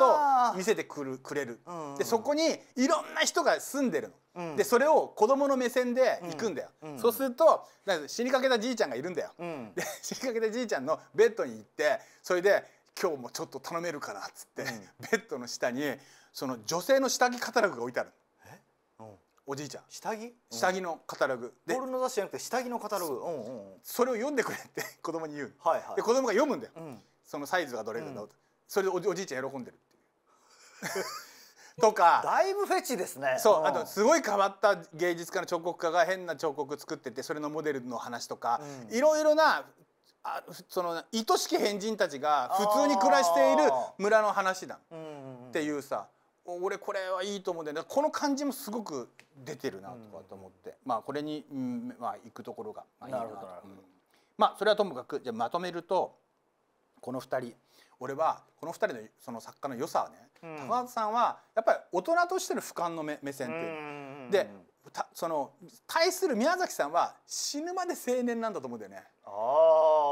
A: 々と見せてくるくれる、うんうん、でそこにいろんな人が住んでるの、うん、でそれを子供の目線で行くんだよ、うん、そうすると死にかけたじいちゃんがいるんだよ、うん、で死にかけたじいちゃんのベッドに行ってそれで「今日もちょっと頼めるかな」っつって、ベッドの下にその女性の下着カタログが置いてある。おじいちゃん下着下着のカタログ、うん、ポルの雑誌じゃなくて下着のカタログそうんうん、それを読んでくれって子供に言う、はいはい、で子供が読むんだよ、うん、そのサイズがどれだろうと、うん、それでおじいちゃん喜んでるっていう。<laughs> とかだいぶフェチですねそう、うん、あとすごい変わった芸術家の彫刻家が変な彫刻作っててそれのモデルの話とか、いろいろなあその愛しき変人たちが普通に暮らしている村の話だっていうさ、俺これはいいと思うんだよねこの感じもすごく出てるなとかと思って、うん、まあこれに、うん、まあ行くところがいいなとなるほど、うん、まあそれはともかくじゃまとめるとこの2人俺はこの2人のその作家の良さはね、うん、高畑さんはやっぱり大人としての俯瞰の目目線っていうでその対する宮崎さんは死ぬまで青年なんだと思うんだよね。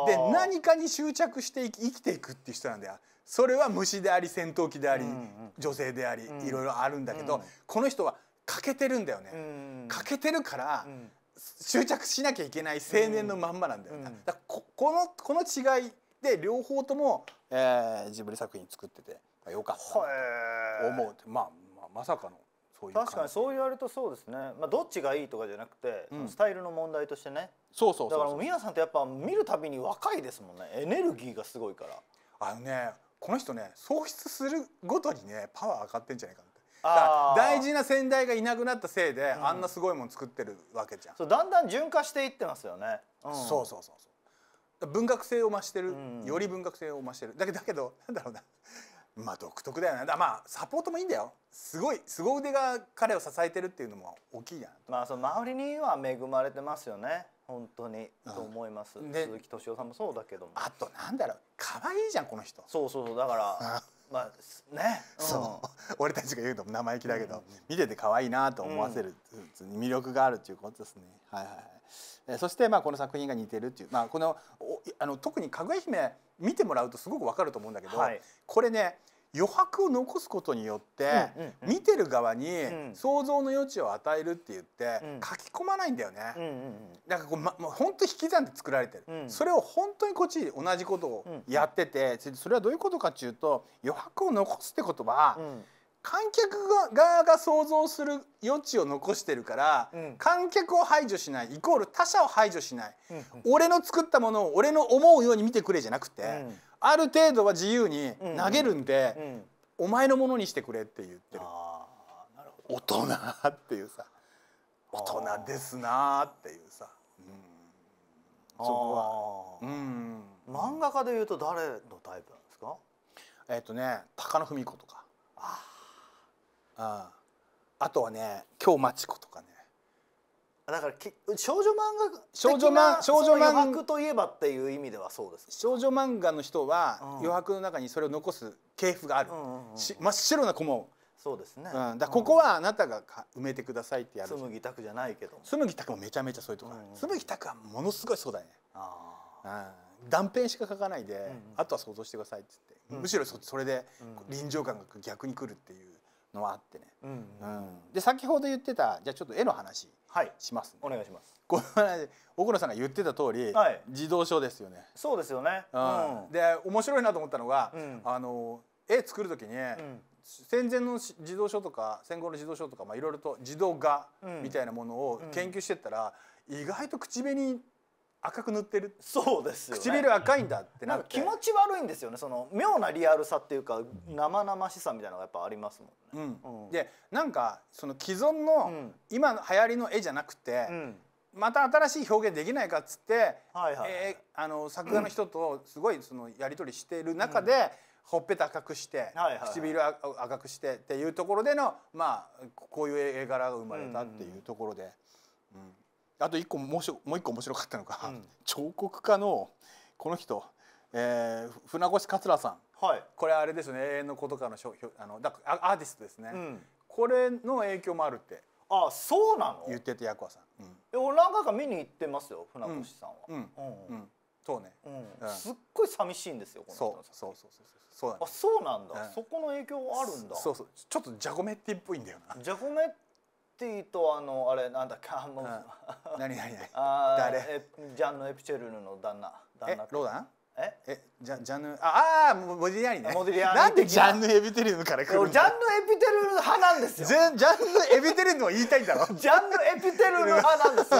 A: で何かに執着してい生きていくっていう人なんだよ。それは虫であり戦闘機であり、うん、女性であり、うん、いろいろあるんだけど、うん、この人は欠けてるんだよね。欠けてるから、執着しなきゃいけない青年のまんまなんだよね。だここのこの違いで両方とも、えー、ジブリ作品作っててよかったなと思うまあ、まあ、まさかのそういう確かにそう言われるとそうですね、まあ、どっちがいいとかじゃなくて、うん、スタイルの問題としてねそうそうだから宮さんってやっぱ見るたびに若いですもんねエネルギーがすごいからあのねこの人ね喪失するごとにねパワー上がってんじゃないかな大事な先代がいなくなったせいで、うん、あんなすごいもん作ってるわけじゃんそうだんだん順化していってますよね、うん、そうそうそうそう文学性を増してる、より文学性を増してるだけだけどなんだろうな <laughs> まあ独特だよねだまあサポートもいいんだよすごい凄腕が彼を支えてるっていうのも大きいじゃんまあその周りには恵まれてますよね本当に、うん、と思います鈴木敏夫さんもそうだけどもあとなんだろう可愛いじゃんこの人そうそうそうだからまあね、うん、そう <laughs> 俺たちが言うと生意気だけど、うん、見てて可愛いなと思わせる、うん、魅力があるっていうことですねはいはいはいそしてまあこの作品が似てるっていう、まあ、このあの特に「かぐや姫」見てもらうとすごくわかると思うんだけど、はい、これね余白を残すことによって、見てる側に想像の余地を与えるって言って、書き込まないんだよね、だからこう、ま、もう本当引き算で作られてる、それを本当にこっち同じことをやってて、それはどういうことかっていうと余白を残すってことは、うん観客側が想像する余地を残してるから、うん、観客を排除しないイコール他者を排除しない、うん、俺の作ったものを俺の思うように見てくれじゃなくて、うん、ある程度は自由に投げるんで、お前のものにしてくれって言ってる大人っていうさ大人ですなっていうさ、そこは、漫画家でいうと誰のタイプなんですかえっ、ー、とね高野文子とかあああとはね今日ち子とかねだからき少女漫画少女漫少女漫画といえばっていう意味ではそうです少女漫画の人は余白の中にそれを残す系譜がある、真っ白な駒をそうですね、うん、だここはあなたが埋めてくださいってやる紬拓じゃないけど紬拓もめちゃめちゃそういうとこある紬拓、うん、はものすごいそうだねあ、うん、断片しか書かないで、うんうん、あとは想像してくださいって言って、むしろそれで臨場感が逆にくるっていうのはあってね、うんうんうん、で先ほど言ってたじゃあちょっと絵の話します、ねはい、お願いしますこの話奥野さんが言ってた通り、はい、自動書ですよねそうですよね、うんうん、で面白いなと思ったのが、うん、あの絵作る時に、戦前の児童書とか戦後の児童書とかいろいろと児童画みたいなものを研究してったら、意外と口紅赤く塗ってるそうですよ、ね、唇赤いんだってなんか気持ち悪いんですよねその妙なリアルさっていうか生々しさみたいなのがやっぱありますもんね。うんうん、でなんかその既存の今の流行りの絵じゃなくて、うん、また新しい表現できないかっつって、えあの作画の人とすごいそのやり取りしている中で。ほっぺた赤くして、はいはいはい、唇赤くしてっていうところでの、まあ、こういう絵柄が生まれたっていうところで、うん、あと一個もうしもう一個面白かったのが、うん、彫刻家のこの人、えー、船越桂さん、はい、これあれですね永遠のことかのしょあのだアーティストですね、うん、これの影響もあるってあそうなの言っててヤクワさん、うん、俺何んか見に行ってますよ船越さんは、うんうんうんそうね、うんすっごい寂しいんですよこの人のそうそうそうそうそうあそうなんだ、そこの影響あるんだそうそうちょっとじゃこめってィっぽいんだよなじゃこめッティとあのあれなんだっけあもう、ん、何何何誰ジャンヌ・エプチェルの旦那旦那ローダンええジャジャヌああモディリアーニねモディリアーニなんでジャンヌ・エビテリヌから来るのジャンヌ・エビテルヌ派なんですよジャンヌ・エビテリヌを言いたいんだろジャンヌ・エビテルヌ派なんです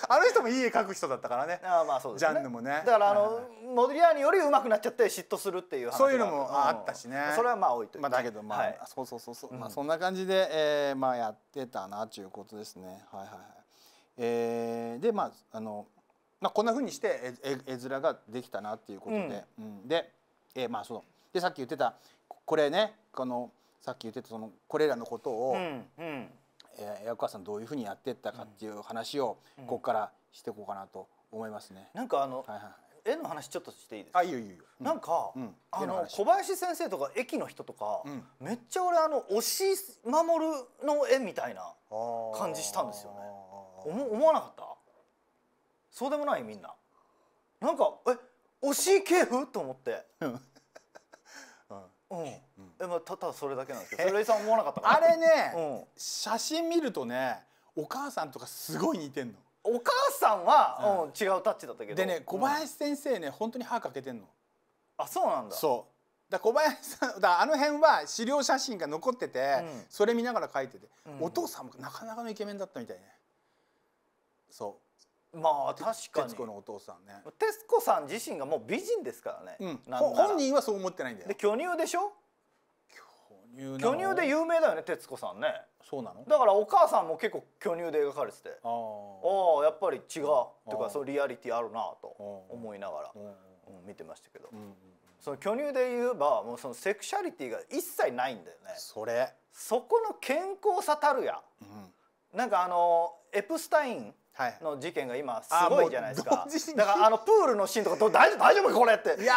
A: <laughs> あの人もいい絵描く人だったからねあまあそうです、ね、ジャンヌもねだからあの、モディリアーニより上手くなっちゃって嫉妬するっていうそういうのもあったしねそれはまあ多いという、まあ、だけどまあ、はい、そうそうそうそう、まあ、そんな感じで、えーまあ、やってたなということですねはいはいはいえー、でまああのまあ、こんなふうにして絵面ができたなっていうことで、うん、で,、えー、まあ、そのでさっき言ってたこれねこのさっき言ってたそのこれらのことを、うんうん、えー、川さんどういうふうにやってったかっていう話をここからしていこうかなと思いますね。なんかあの、はいはい、絵の話ちょっとしていいですか。あいよいよ。なんか、うん、あの小林先生とか駅の人とか、うん、めっちゃ俺あの押し守るの絵みたいな感じしたんですよね。おも思わなかった。そうでもないみんななんかえ惜しい系譜と思ってうん、うんえまあ、ただそれだけなんですけどそれさん思わなかったあれね、うん、写真見るとねお母さんとかすごい似てんのお母さんは、うん、違うタッチだったけどでね小林先生ね、うん、本当に歯かけてんのあそうなんだそうだ小林さんだあの辺は資料写真が残ってて、うん、それ見ながら書いてて、うん、お父さんもなかなかのイケメンだったみたいねそうまあ確かに徹子のお父さんね徹子さん自身がもう美人ですからね、うん、本人はそう思ってないんだよで巨乳でしょ巨乳で有名だよね徹子さんねそうなのだからお母さんも結構巨乳で描かれててああやっぱり違うとかそうリアリティあるなと思いながら、うん、見てましたけど、うんうん、その巨乳で言えばもうそのセクシャリティが一切ないんだよねそれそこの健康さたるや、うん、なんかあのエプスタインの事件が今すごいじゃないですか、だからあのプールのシーンとか大丈夫大丈夫これっていや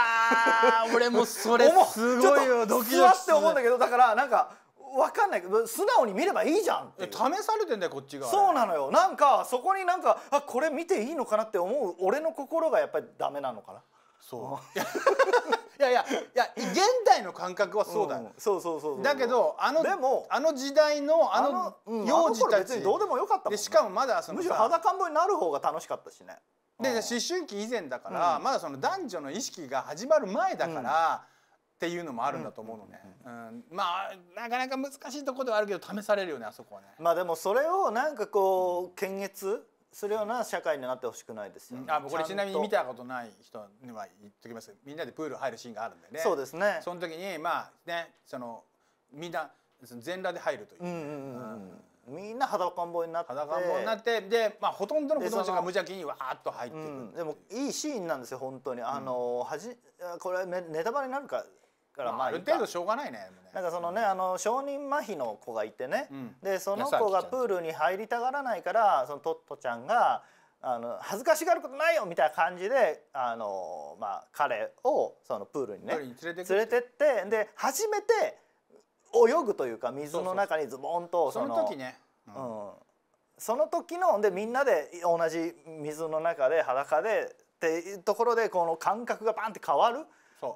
A: 俺もそれすごいよドキドキって思うんだけどだからなんか分かんないけど素直に見ればいいじゃん試されてんだよこっちがそうなのよなんかそこになんかあこれ見ていいのかなって思う俺の心がやっぱりダメなのかなそう <laughs> いやいやいや現代の感覚はそうだよ、うん、そうそうそうだけどあのでもあの時代のあの、幼児たちどうでもよかった、ね、でしかもまだそのむしろ肌感ぼになる方が楽しかったしねで思春期以前だから、うん、まだその男女の意識が始まる前だから、っていうのもあるんだと思うのね、うん、うんまあなかなか難しいところではあるけど試されるよねあそこはねまあでもそれをなんかこう検閲するような社会になってほしくないですよね、うん、あこれちなみに見たことない人には言っときますみんなでプール入るシーンがあるんでねそうですねその時にまあねそのみんな全裸で入るという,、うんうんうんうんみんな裸ん坊になって裸ん坊になってで、まあ、ほとんどの子供たちが無邪気にわーっと入っていく、うん、でもいいシーンなんですよ本当にあの、うん、はじこれネタバレになるかからまあ、まあ、ある程度しょうがないね、なんかそのね、あの承認麻痺の子がいてね、うん、でその子がプールに入りたがらないからそのトットちゃんがあの恥ずかしがることないよみたいな感じであの、まあ、彼をそのプールにね連れてって連れてってで初めて泳ぐというか水の中にズボンとその時ね、うん、うん、その時のでみんなで同じ水の中で裸でっていうところでこの感覚がバンって変わる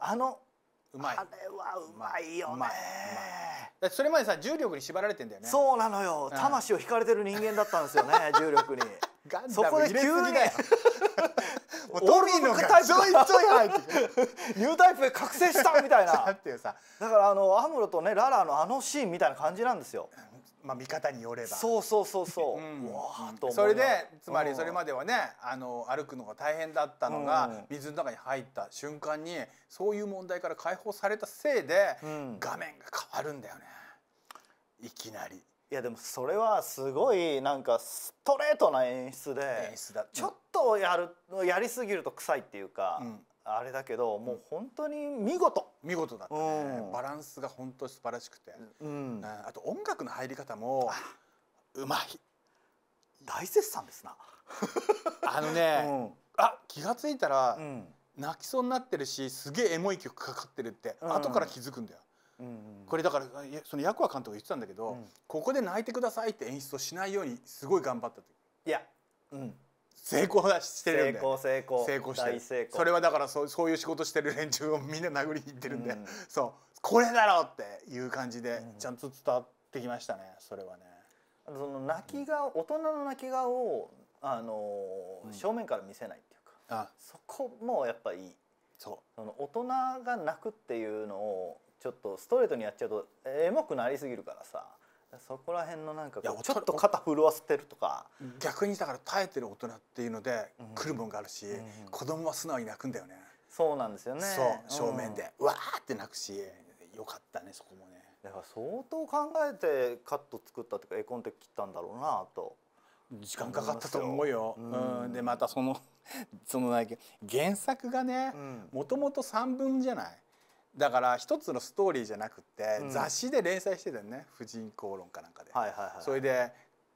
A: あのうまいあれはうまいよねそれまでさ重力に縛られてんだよねそうなのよ魂を引かれてる人間だったんですよね <laughs> 重力にそこで急に <laughs> もうトミーのタイプちょいちょい入ってニュータイプで覚醒したみたいな <laughs> だからあのアムロとねララのあのシーンみたいな感じなんですよ、まあ、見方によればそうそうそうそう、うん、とそれでつまりそれまではね、あの歩くのが大変だったのが、水の中に入った瞬間にそういう問題から解放されたせいで、画面が変わるんだよねいきなり。いやでもそれはすごいなんかストレートな演出でちょっとやるやりすぎると臭いっていうか、あれだけどもう本当に見事見事だったね、うん、バランスが本当素晴らしくて、うん、あと音楽の入り方もうまい大絶賛ですな <laughs> あのね、うん、あ気が付いたら、泣きそうになってるしすげえエモい曲かかってるって、うん、後から気づくんだよ。うんうん、これだからそのヤクワ監督言ってたんだけど、ここで泣いてくださいって演出をしないようにすごい頑張ったいや、うん、成功してるん成功成功成功してそれはだからそうそういう仕事してる連中をみんな殴りにいってるんで、うん、そうこれだろうっていう感じでちゃんと伝わってきましたねそれはね。その泣き顔大人の泣き顔をあの、うん、正面から見せないっていうか、あそこもやっぱいいそうその大人が泣くっていうのをちょっとストレートにやっちゃうとエモくなりすぎるからさそこら辺のなんかちょっと肩震わせてるとか逆にだから耐えてる大人っていうので来るもんがあるし、うん子供は素直に泣くんだよねそうなんですよね正面で、うん、わーって泣くしよかったねそこもねだから相当考えてカット作ったとか絵コンテ切ったんだろうなと時間かかったと思うよ、うん、でまたその <laughs> その原作がねもともと3分じゃないだから一つのストーリーじゃなくて、雑誌で連載してたよね「婦人公論」かなんかで、はいはいはい、それで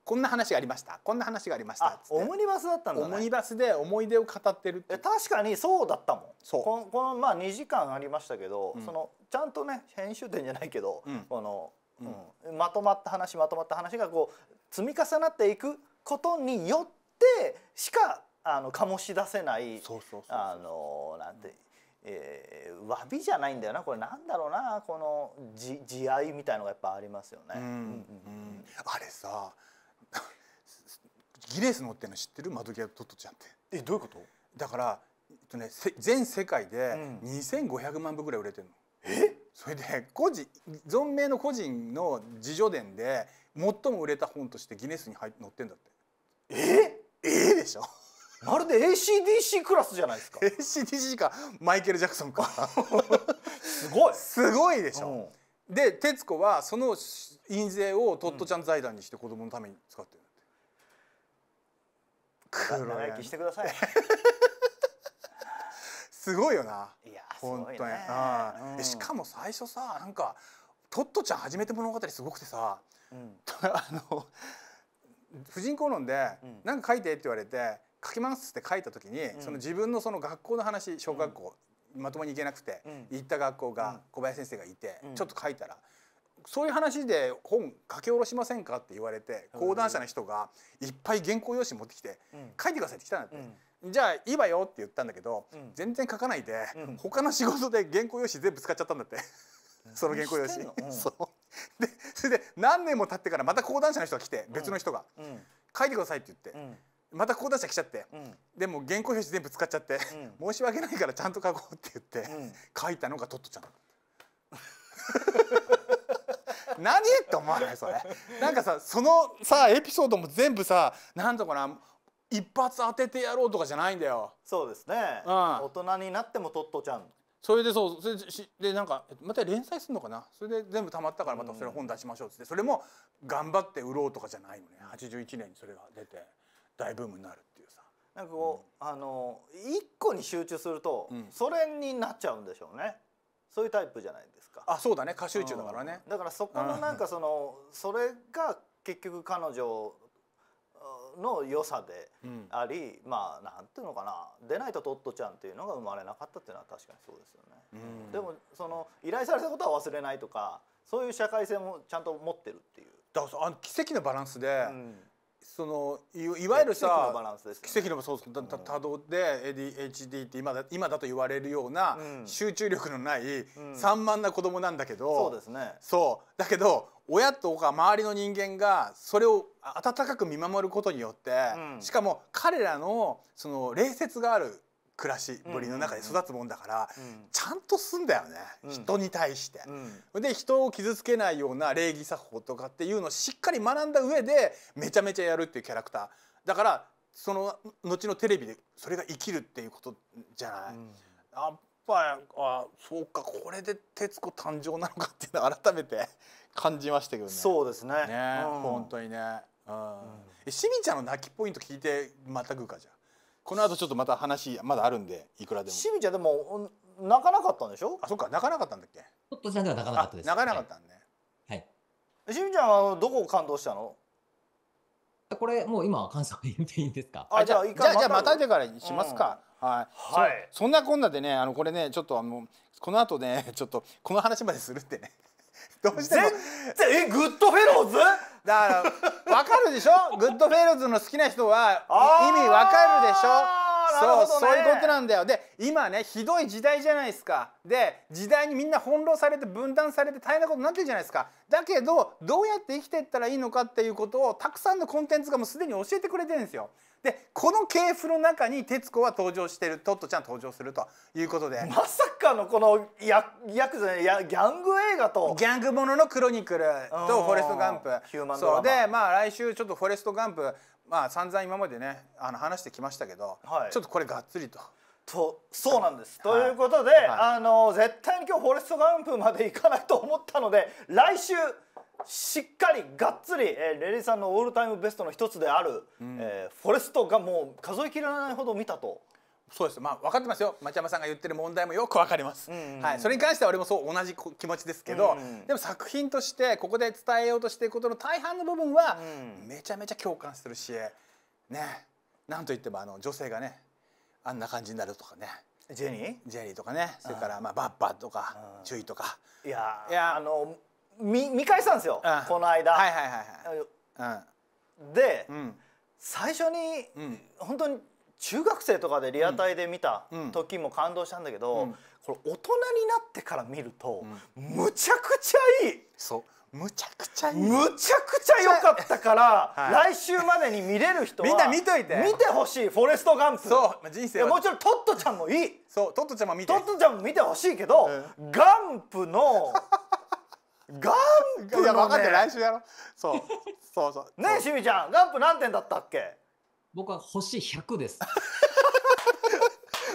A: こんな話がありましたこんな話がありましたオムニバスだったんだ、ね、オムニバスで思い出を語ってるって確かにそうだったもんそうこのまあ2時間ありましたけど、うん、そのちゃんとね編集点じゃないけど、うん、この、うん、まとまった話まとまった話がこう積み重なっていくことによってしかあの醸し出せないあのなんて、えー、詫びじゃないんだよなこれなんだろうなこの慈慈愛みたいのがやっぱありますよね。あれさ <laughs> ギネス乗っての知ってる窓際トットちゃんって。えどういうことだからえっとね、全世界で2500万部ぐらい売れてるの。うん、えそれで個人存命の個人の自叙伝で最も売れた本としてギネスに入載ってんだって。ええー、でしょまるで ACDC クラスじゃないですか ACDC かマイケル・ジャクソンか <laughs> すごいすごいでしょ、うん、で徹子はその印税をトットちゃん財団にして子供のために使ってるって、うん、長生きしてください <laughs> すごいよないや本当に、ねうん、しかも最初さなんかトットちゃん初めて物語すごくてさ、うん、
B: <laughs> あの
A: 婦人公論でなんか書いてって言われて書きますって書いた時に、その自分のその学校の話小学校、まともに行けなくて、行った学校が小林先生がいて、ちょっと書いたら。そういう話で本書き下ろしませんかって言われて講談社の人がいっぱい原稿用紙持ってきて書いてくださいって来たんだって、じゃあいいわよって言ったんだけど、全然書かないで、他の仕事で原稿用紙全部使っちゃったんだってその原稿用紙、うん、そうでそれで何年も経ってからまた講談社の人が来て別の人が、書いてくださいって言って、またここ出しちゃって、うん、でも原稿用紙全部使っちゃって、うん、申し訳ないからちゃんと書こうって言って、うん、書いたのがトットちゃん <laughs> 何って思わないそれなんかさそのさエピソードも全部さなんとかな一発当ててやろうとかじゃないんだよそうですね、うん、大人になってもトットちゃんそれでそうそれでしでなんかまた連載するのかなそれで全部たまったからまたそれ本出しましょうっつって、それも頑張って売ろうとかじゃないのね81年にそれが出て。大ブームになるっていうさなんかこう、うん、あの一個に集中すると、それになっちゃうんでしょうねそういうタイプじゃないですかあそうだね過集中だからね、うん、だからそこのなんかその、それが結局彼女の良さであり、うん、まあなんていうのかな出ないとトットちゃんっていうのが生まれなかったっていうのは確かにそうですよね、うん、でもその依頼されたことは忘れないとかそういう社会性もちゃんと持ってるっていうだからあの奇跡のバランスで、うん、そのいわゆるさ奇跡のランスですけど多動で ADHD って今だ今だと言われるような集中力のない散漫な子供なんだけど、そうですねそうだけど親とか周りの人間がそれを温かく見守ることによって、しかも彼らのその礼節がある暮らしぶりの中で育つもんだから、ちゃんとすんだよね、人に対して。で人を傷つけないような礼儀作法とかっていうのをしっかり学んだ上でめちゃめちゃやるっていうキャラクターだからその後のテレビでそれが生きるっていうことじゃない。やっぱあそうかこれで徹子誕生なのかっていうのを改めて <laughs> 感じましたけどね。そうですねね、本当にね。うん、しみちゃんの泣きポイント聞いてまたぐかじゃこの後ちょっとまた話まだあるんでいくらでもしみちゃんでも泣かなかったんでしょあそっか泣かなかったんだっけちょっとじゃんでは泣かなかったです泣かなかったんねはいしみちゃんはどこを感動したのこれもう今は関西言っていいんですかあじゃあじゃあまたいでからにしますか、うん、はい、はい、そんなこんなでねあのこれねちょっとあのこの後ねちょっとこの話までするってね <laughs> どうしても全えグッドフェローズだから分かるでしょ <laughs> グッドフェルズの好きな人は意味分かるでしょそうそういうことなんだよで今ねひどい時代じゃないですかで時代にみんな翻弄されて分断されて大変なことになってるじゃないですかだけどどうやって生きていったらいいのかっていうことをたくさんのコンテンツがもうすでに教えてくれてるんですよでこの系譜の中に徹子は登場してるトットちゃん登場するということでまさかのこのヤヤクザやギャング映画とギャングもののクロニクルとフォレスト・ガンプヒューマンそうでまあ来週ちょっとフォレスト・ガンプまあ散々今までねあの話してきましたけど、はい、ちょっとこれがっつりと。とそうなんです、はい、ということで、はい、あの絶対に今日フォレスト・ガンプまで行かないと思ったので来週しっかりがっつり、えー、レリーさんのオールタイムベストの一つである、うん、えー、フォレストがもう数えきれないほど見たとそうですまあ分かってますよ町山さんが言ってる問題もよく分かります、うんうん、はい、それに関しては俺もそう同じ気持ちですけど、うんうん、でも作品としてここで伝えようとしていることの大半の部分はめちゃめちゃ共感するしねなんといってもあの女性がねあんな感じになるとかねジェニージェニーとかねそれからまあバッパとか注意とかいやいやあの見見返したんですよこの間はいはいはいはい、うん、で、うん、最初に、うん、本当に中学生とかでリアタイで見た時も感動したんだけど、うん、これ大人になってから見ると、むちゃくちゃいいそうむちゃくちゃいいむちゃくちゃ良かったから、はい、来週までに見れる人はみんな見といて見てほしい「フォレスト・ガンプ」そう人生もちろんトットちゃんもいいそうトットちゃんも見てトットちゃんも見てほしいけど、うん、ガンプの <laughs> ガンプの、ね、いや分かって来週やろそうそうそうねえしみちゃんガンプ何点だったっけ僕は星100です。<laughs>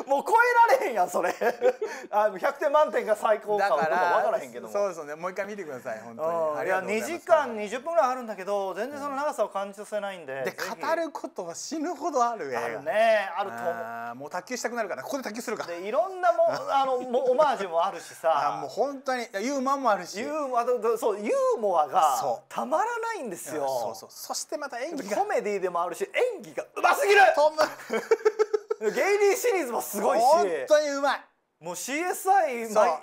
A: もう超えられへんやんそれ <laughs> あ100点満点が最高かとか分からへんけどそうですよねもう一回見てください本当にいや2時間20分ぐらいあるんだけど全然その長さを感じさせないんで、うん、で語ることは死ぬほどある映あるねあると思うもう卓球したくなるからここで卓球するかでいろんなもあの <laughs> もオマージュもあるしさもう本当にユーモアもあるしユーモアそうユーモアがたまらないんですよそうそうそしてまた演技コメディでもあるし演技がうますぎるトム芸人シリーズもすごいし本当にうまいもう CSI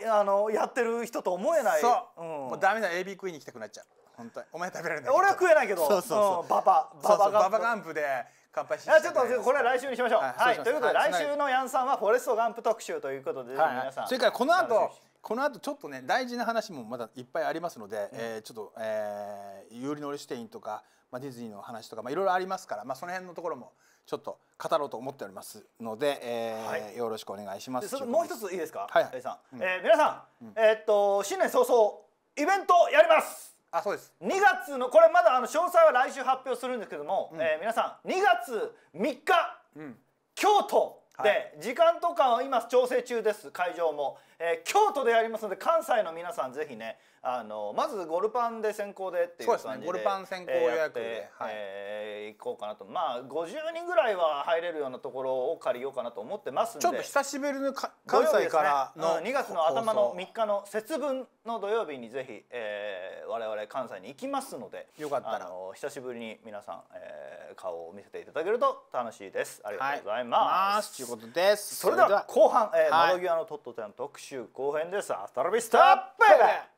A: うあのやってる人と思えないそう、うん、もうダメだ AB ーンに行きたくなっちゃう本当にお前食べられない俺は食えないけどそうそうそう、うん、ババババババガンプで乾杯してちょっとこれは来週にしましょう、はい、はい、ということで、はい、来週のヤンさんはフォレストガンプ特集ということで、はい、皆さんそれからこの後この後ちょっとね大事な話もまだいっぱいありますので、うん、えー、ちょっと、えー、ユーリ・ノルシュテインとか、まあ、ディズニーの話とか、まあ、いろいろありますから、まあ、その辺のところもちょっと語ろうと思っておりますので、えー、はい、よろしくお願いします。もう一ついいですか、はい、A さん、うん、えー、皆さん、うん、えー、っと新年早々イベントやります。あそうです2月のこれまだあの詳細は来週発表するんですけども、うん、えー、皆さん2月3日、うん、京都で、はい、時間とかは今調整中です会場も、えー、京都でやりますので関西の皆さんぜひねあのまずゴルパンで先行でっていう感じででねゴルパン先行予約で、はいえー、行こうかなとまあ50人ぐらいは入れるようなところを借りようかなと思ってますんでちょっと久しぶりの関西からの、ね、2月の頭の3日の節分の土曜日にぜひ、えー、我々関西に行きますのでよかったら久しぶりに皆さん、えー、顔を見せていただけると楽しいですありがとうございます、はい、ということですそれでは後半、えーはい、窓際のトットちゃん特集後編ですアフタービスターベイベー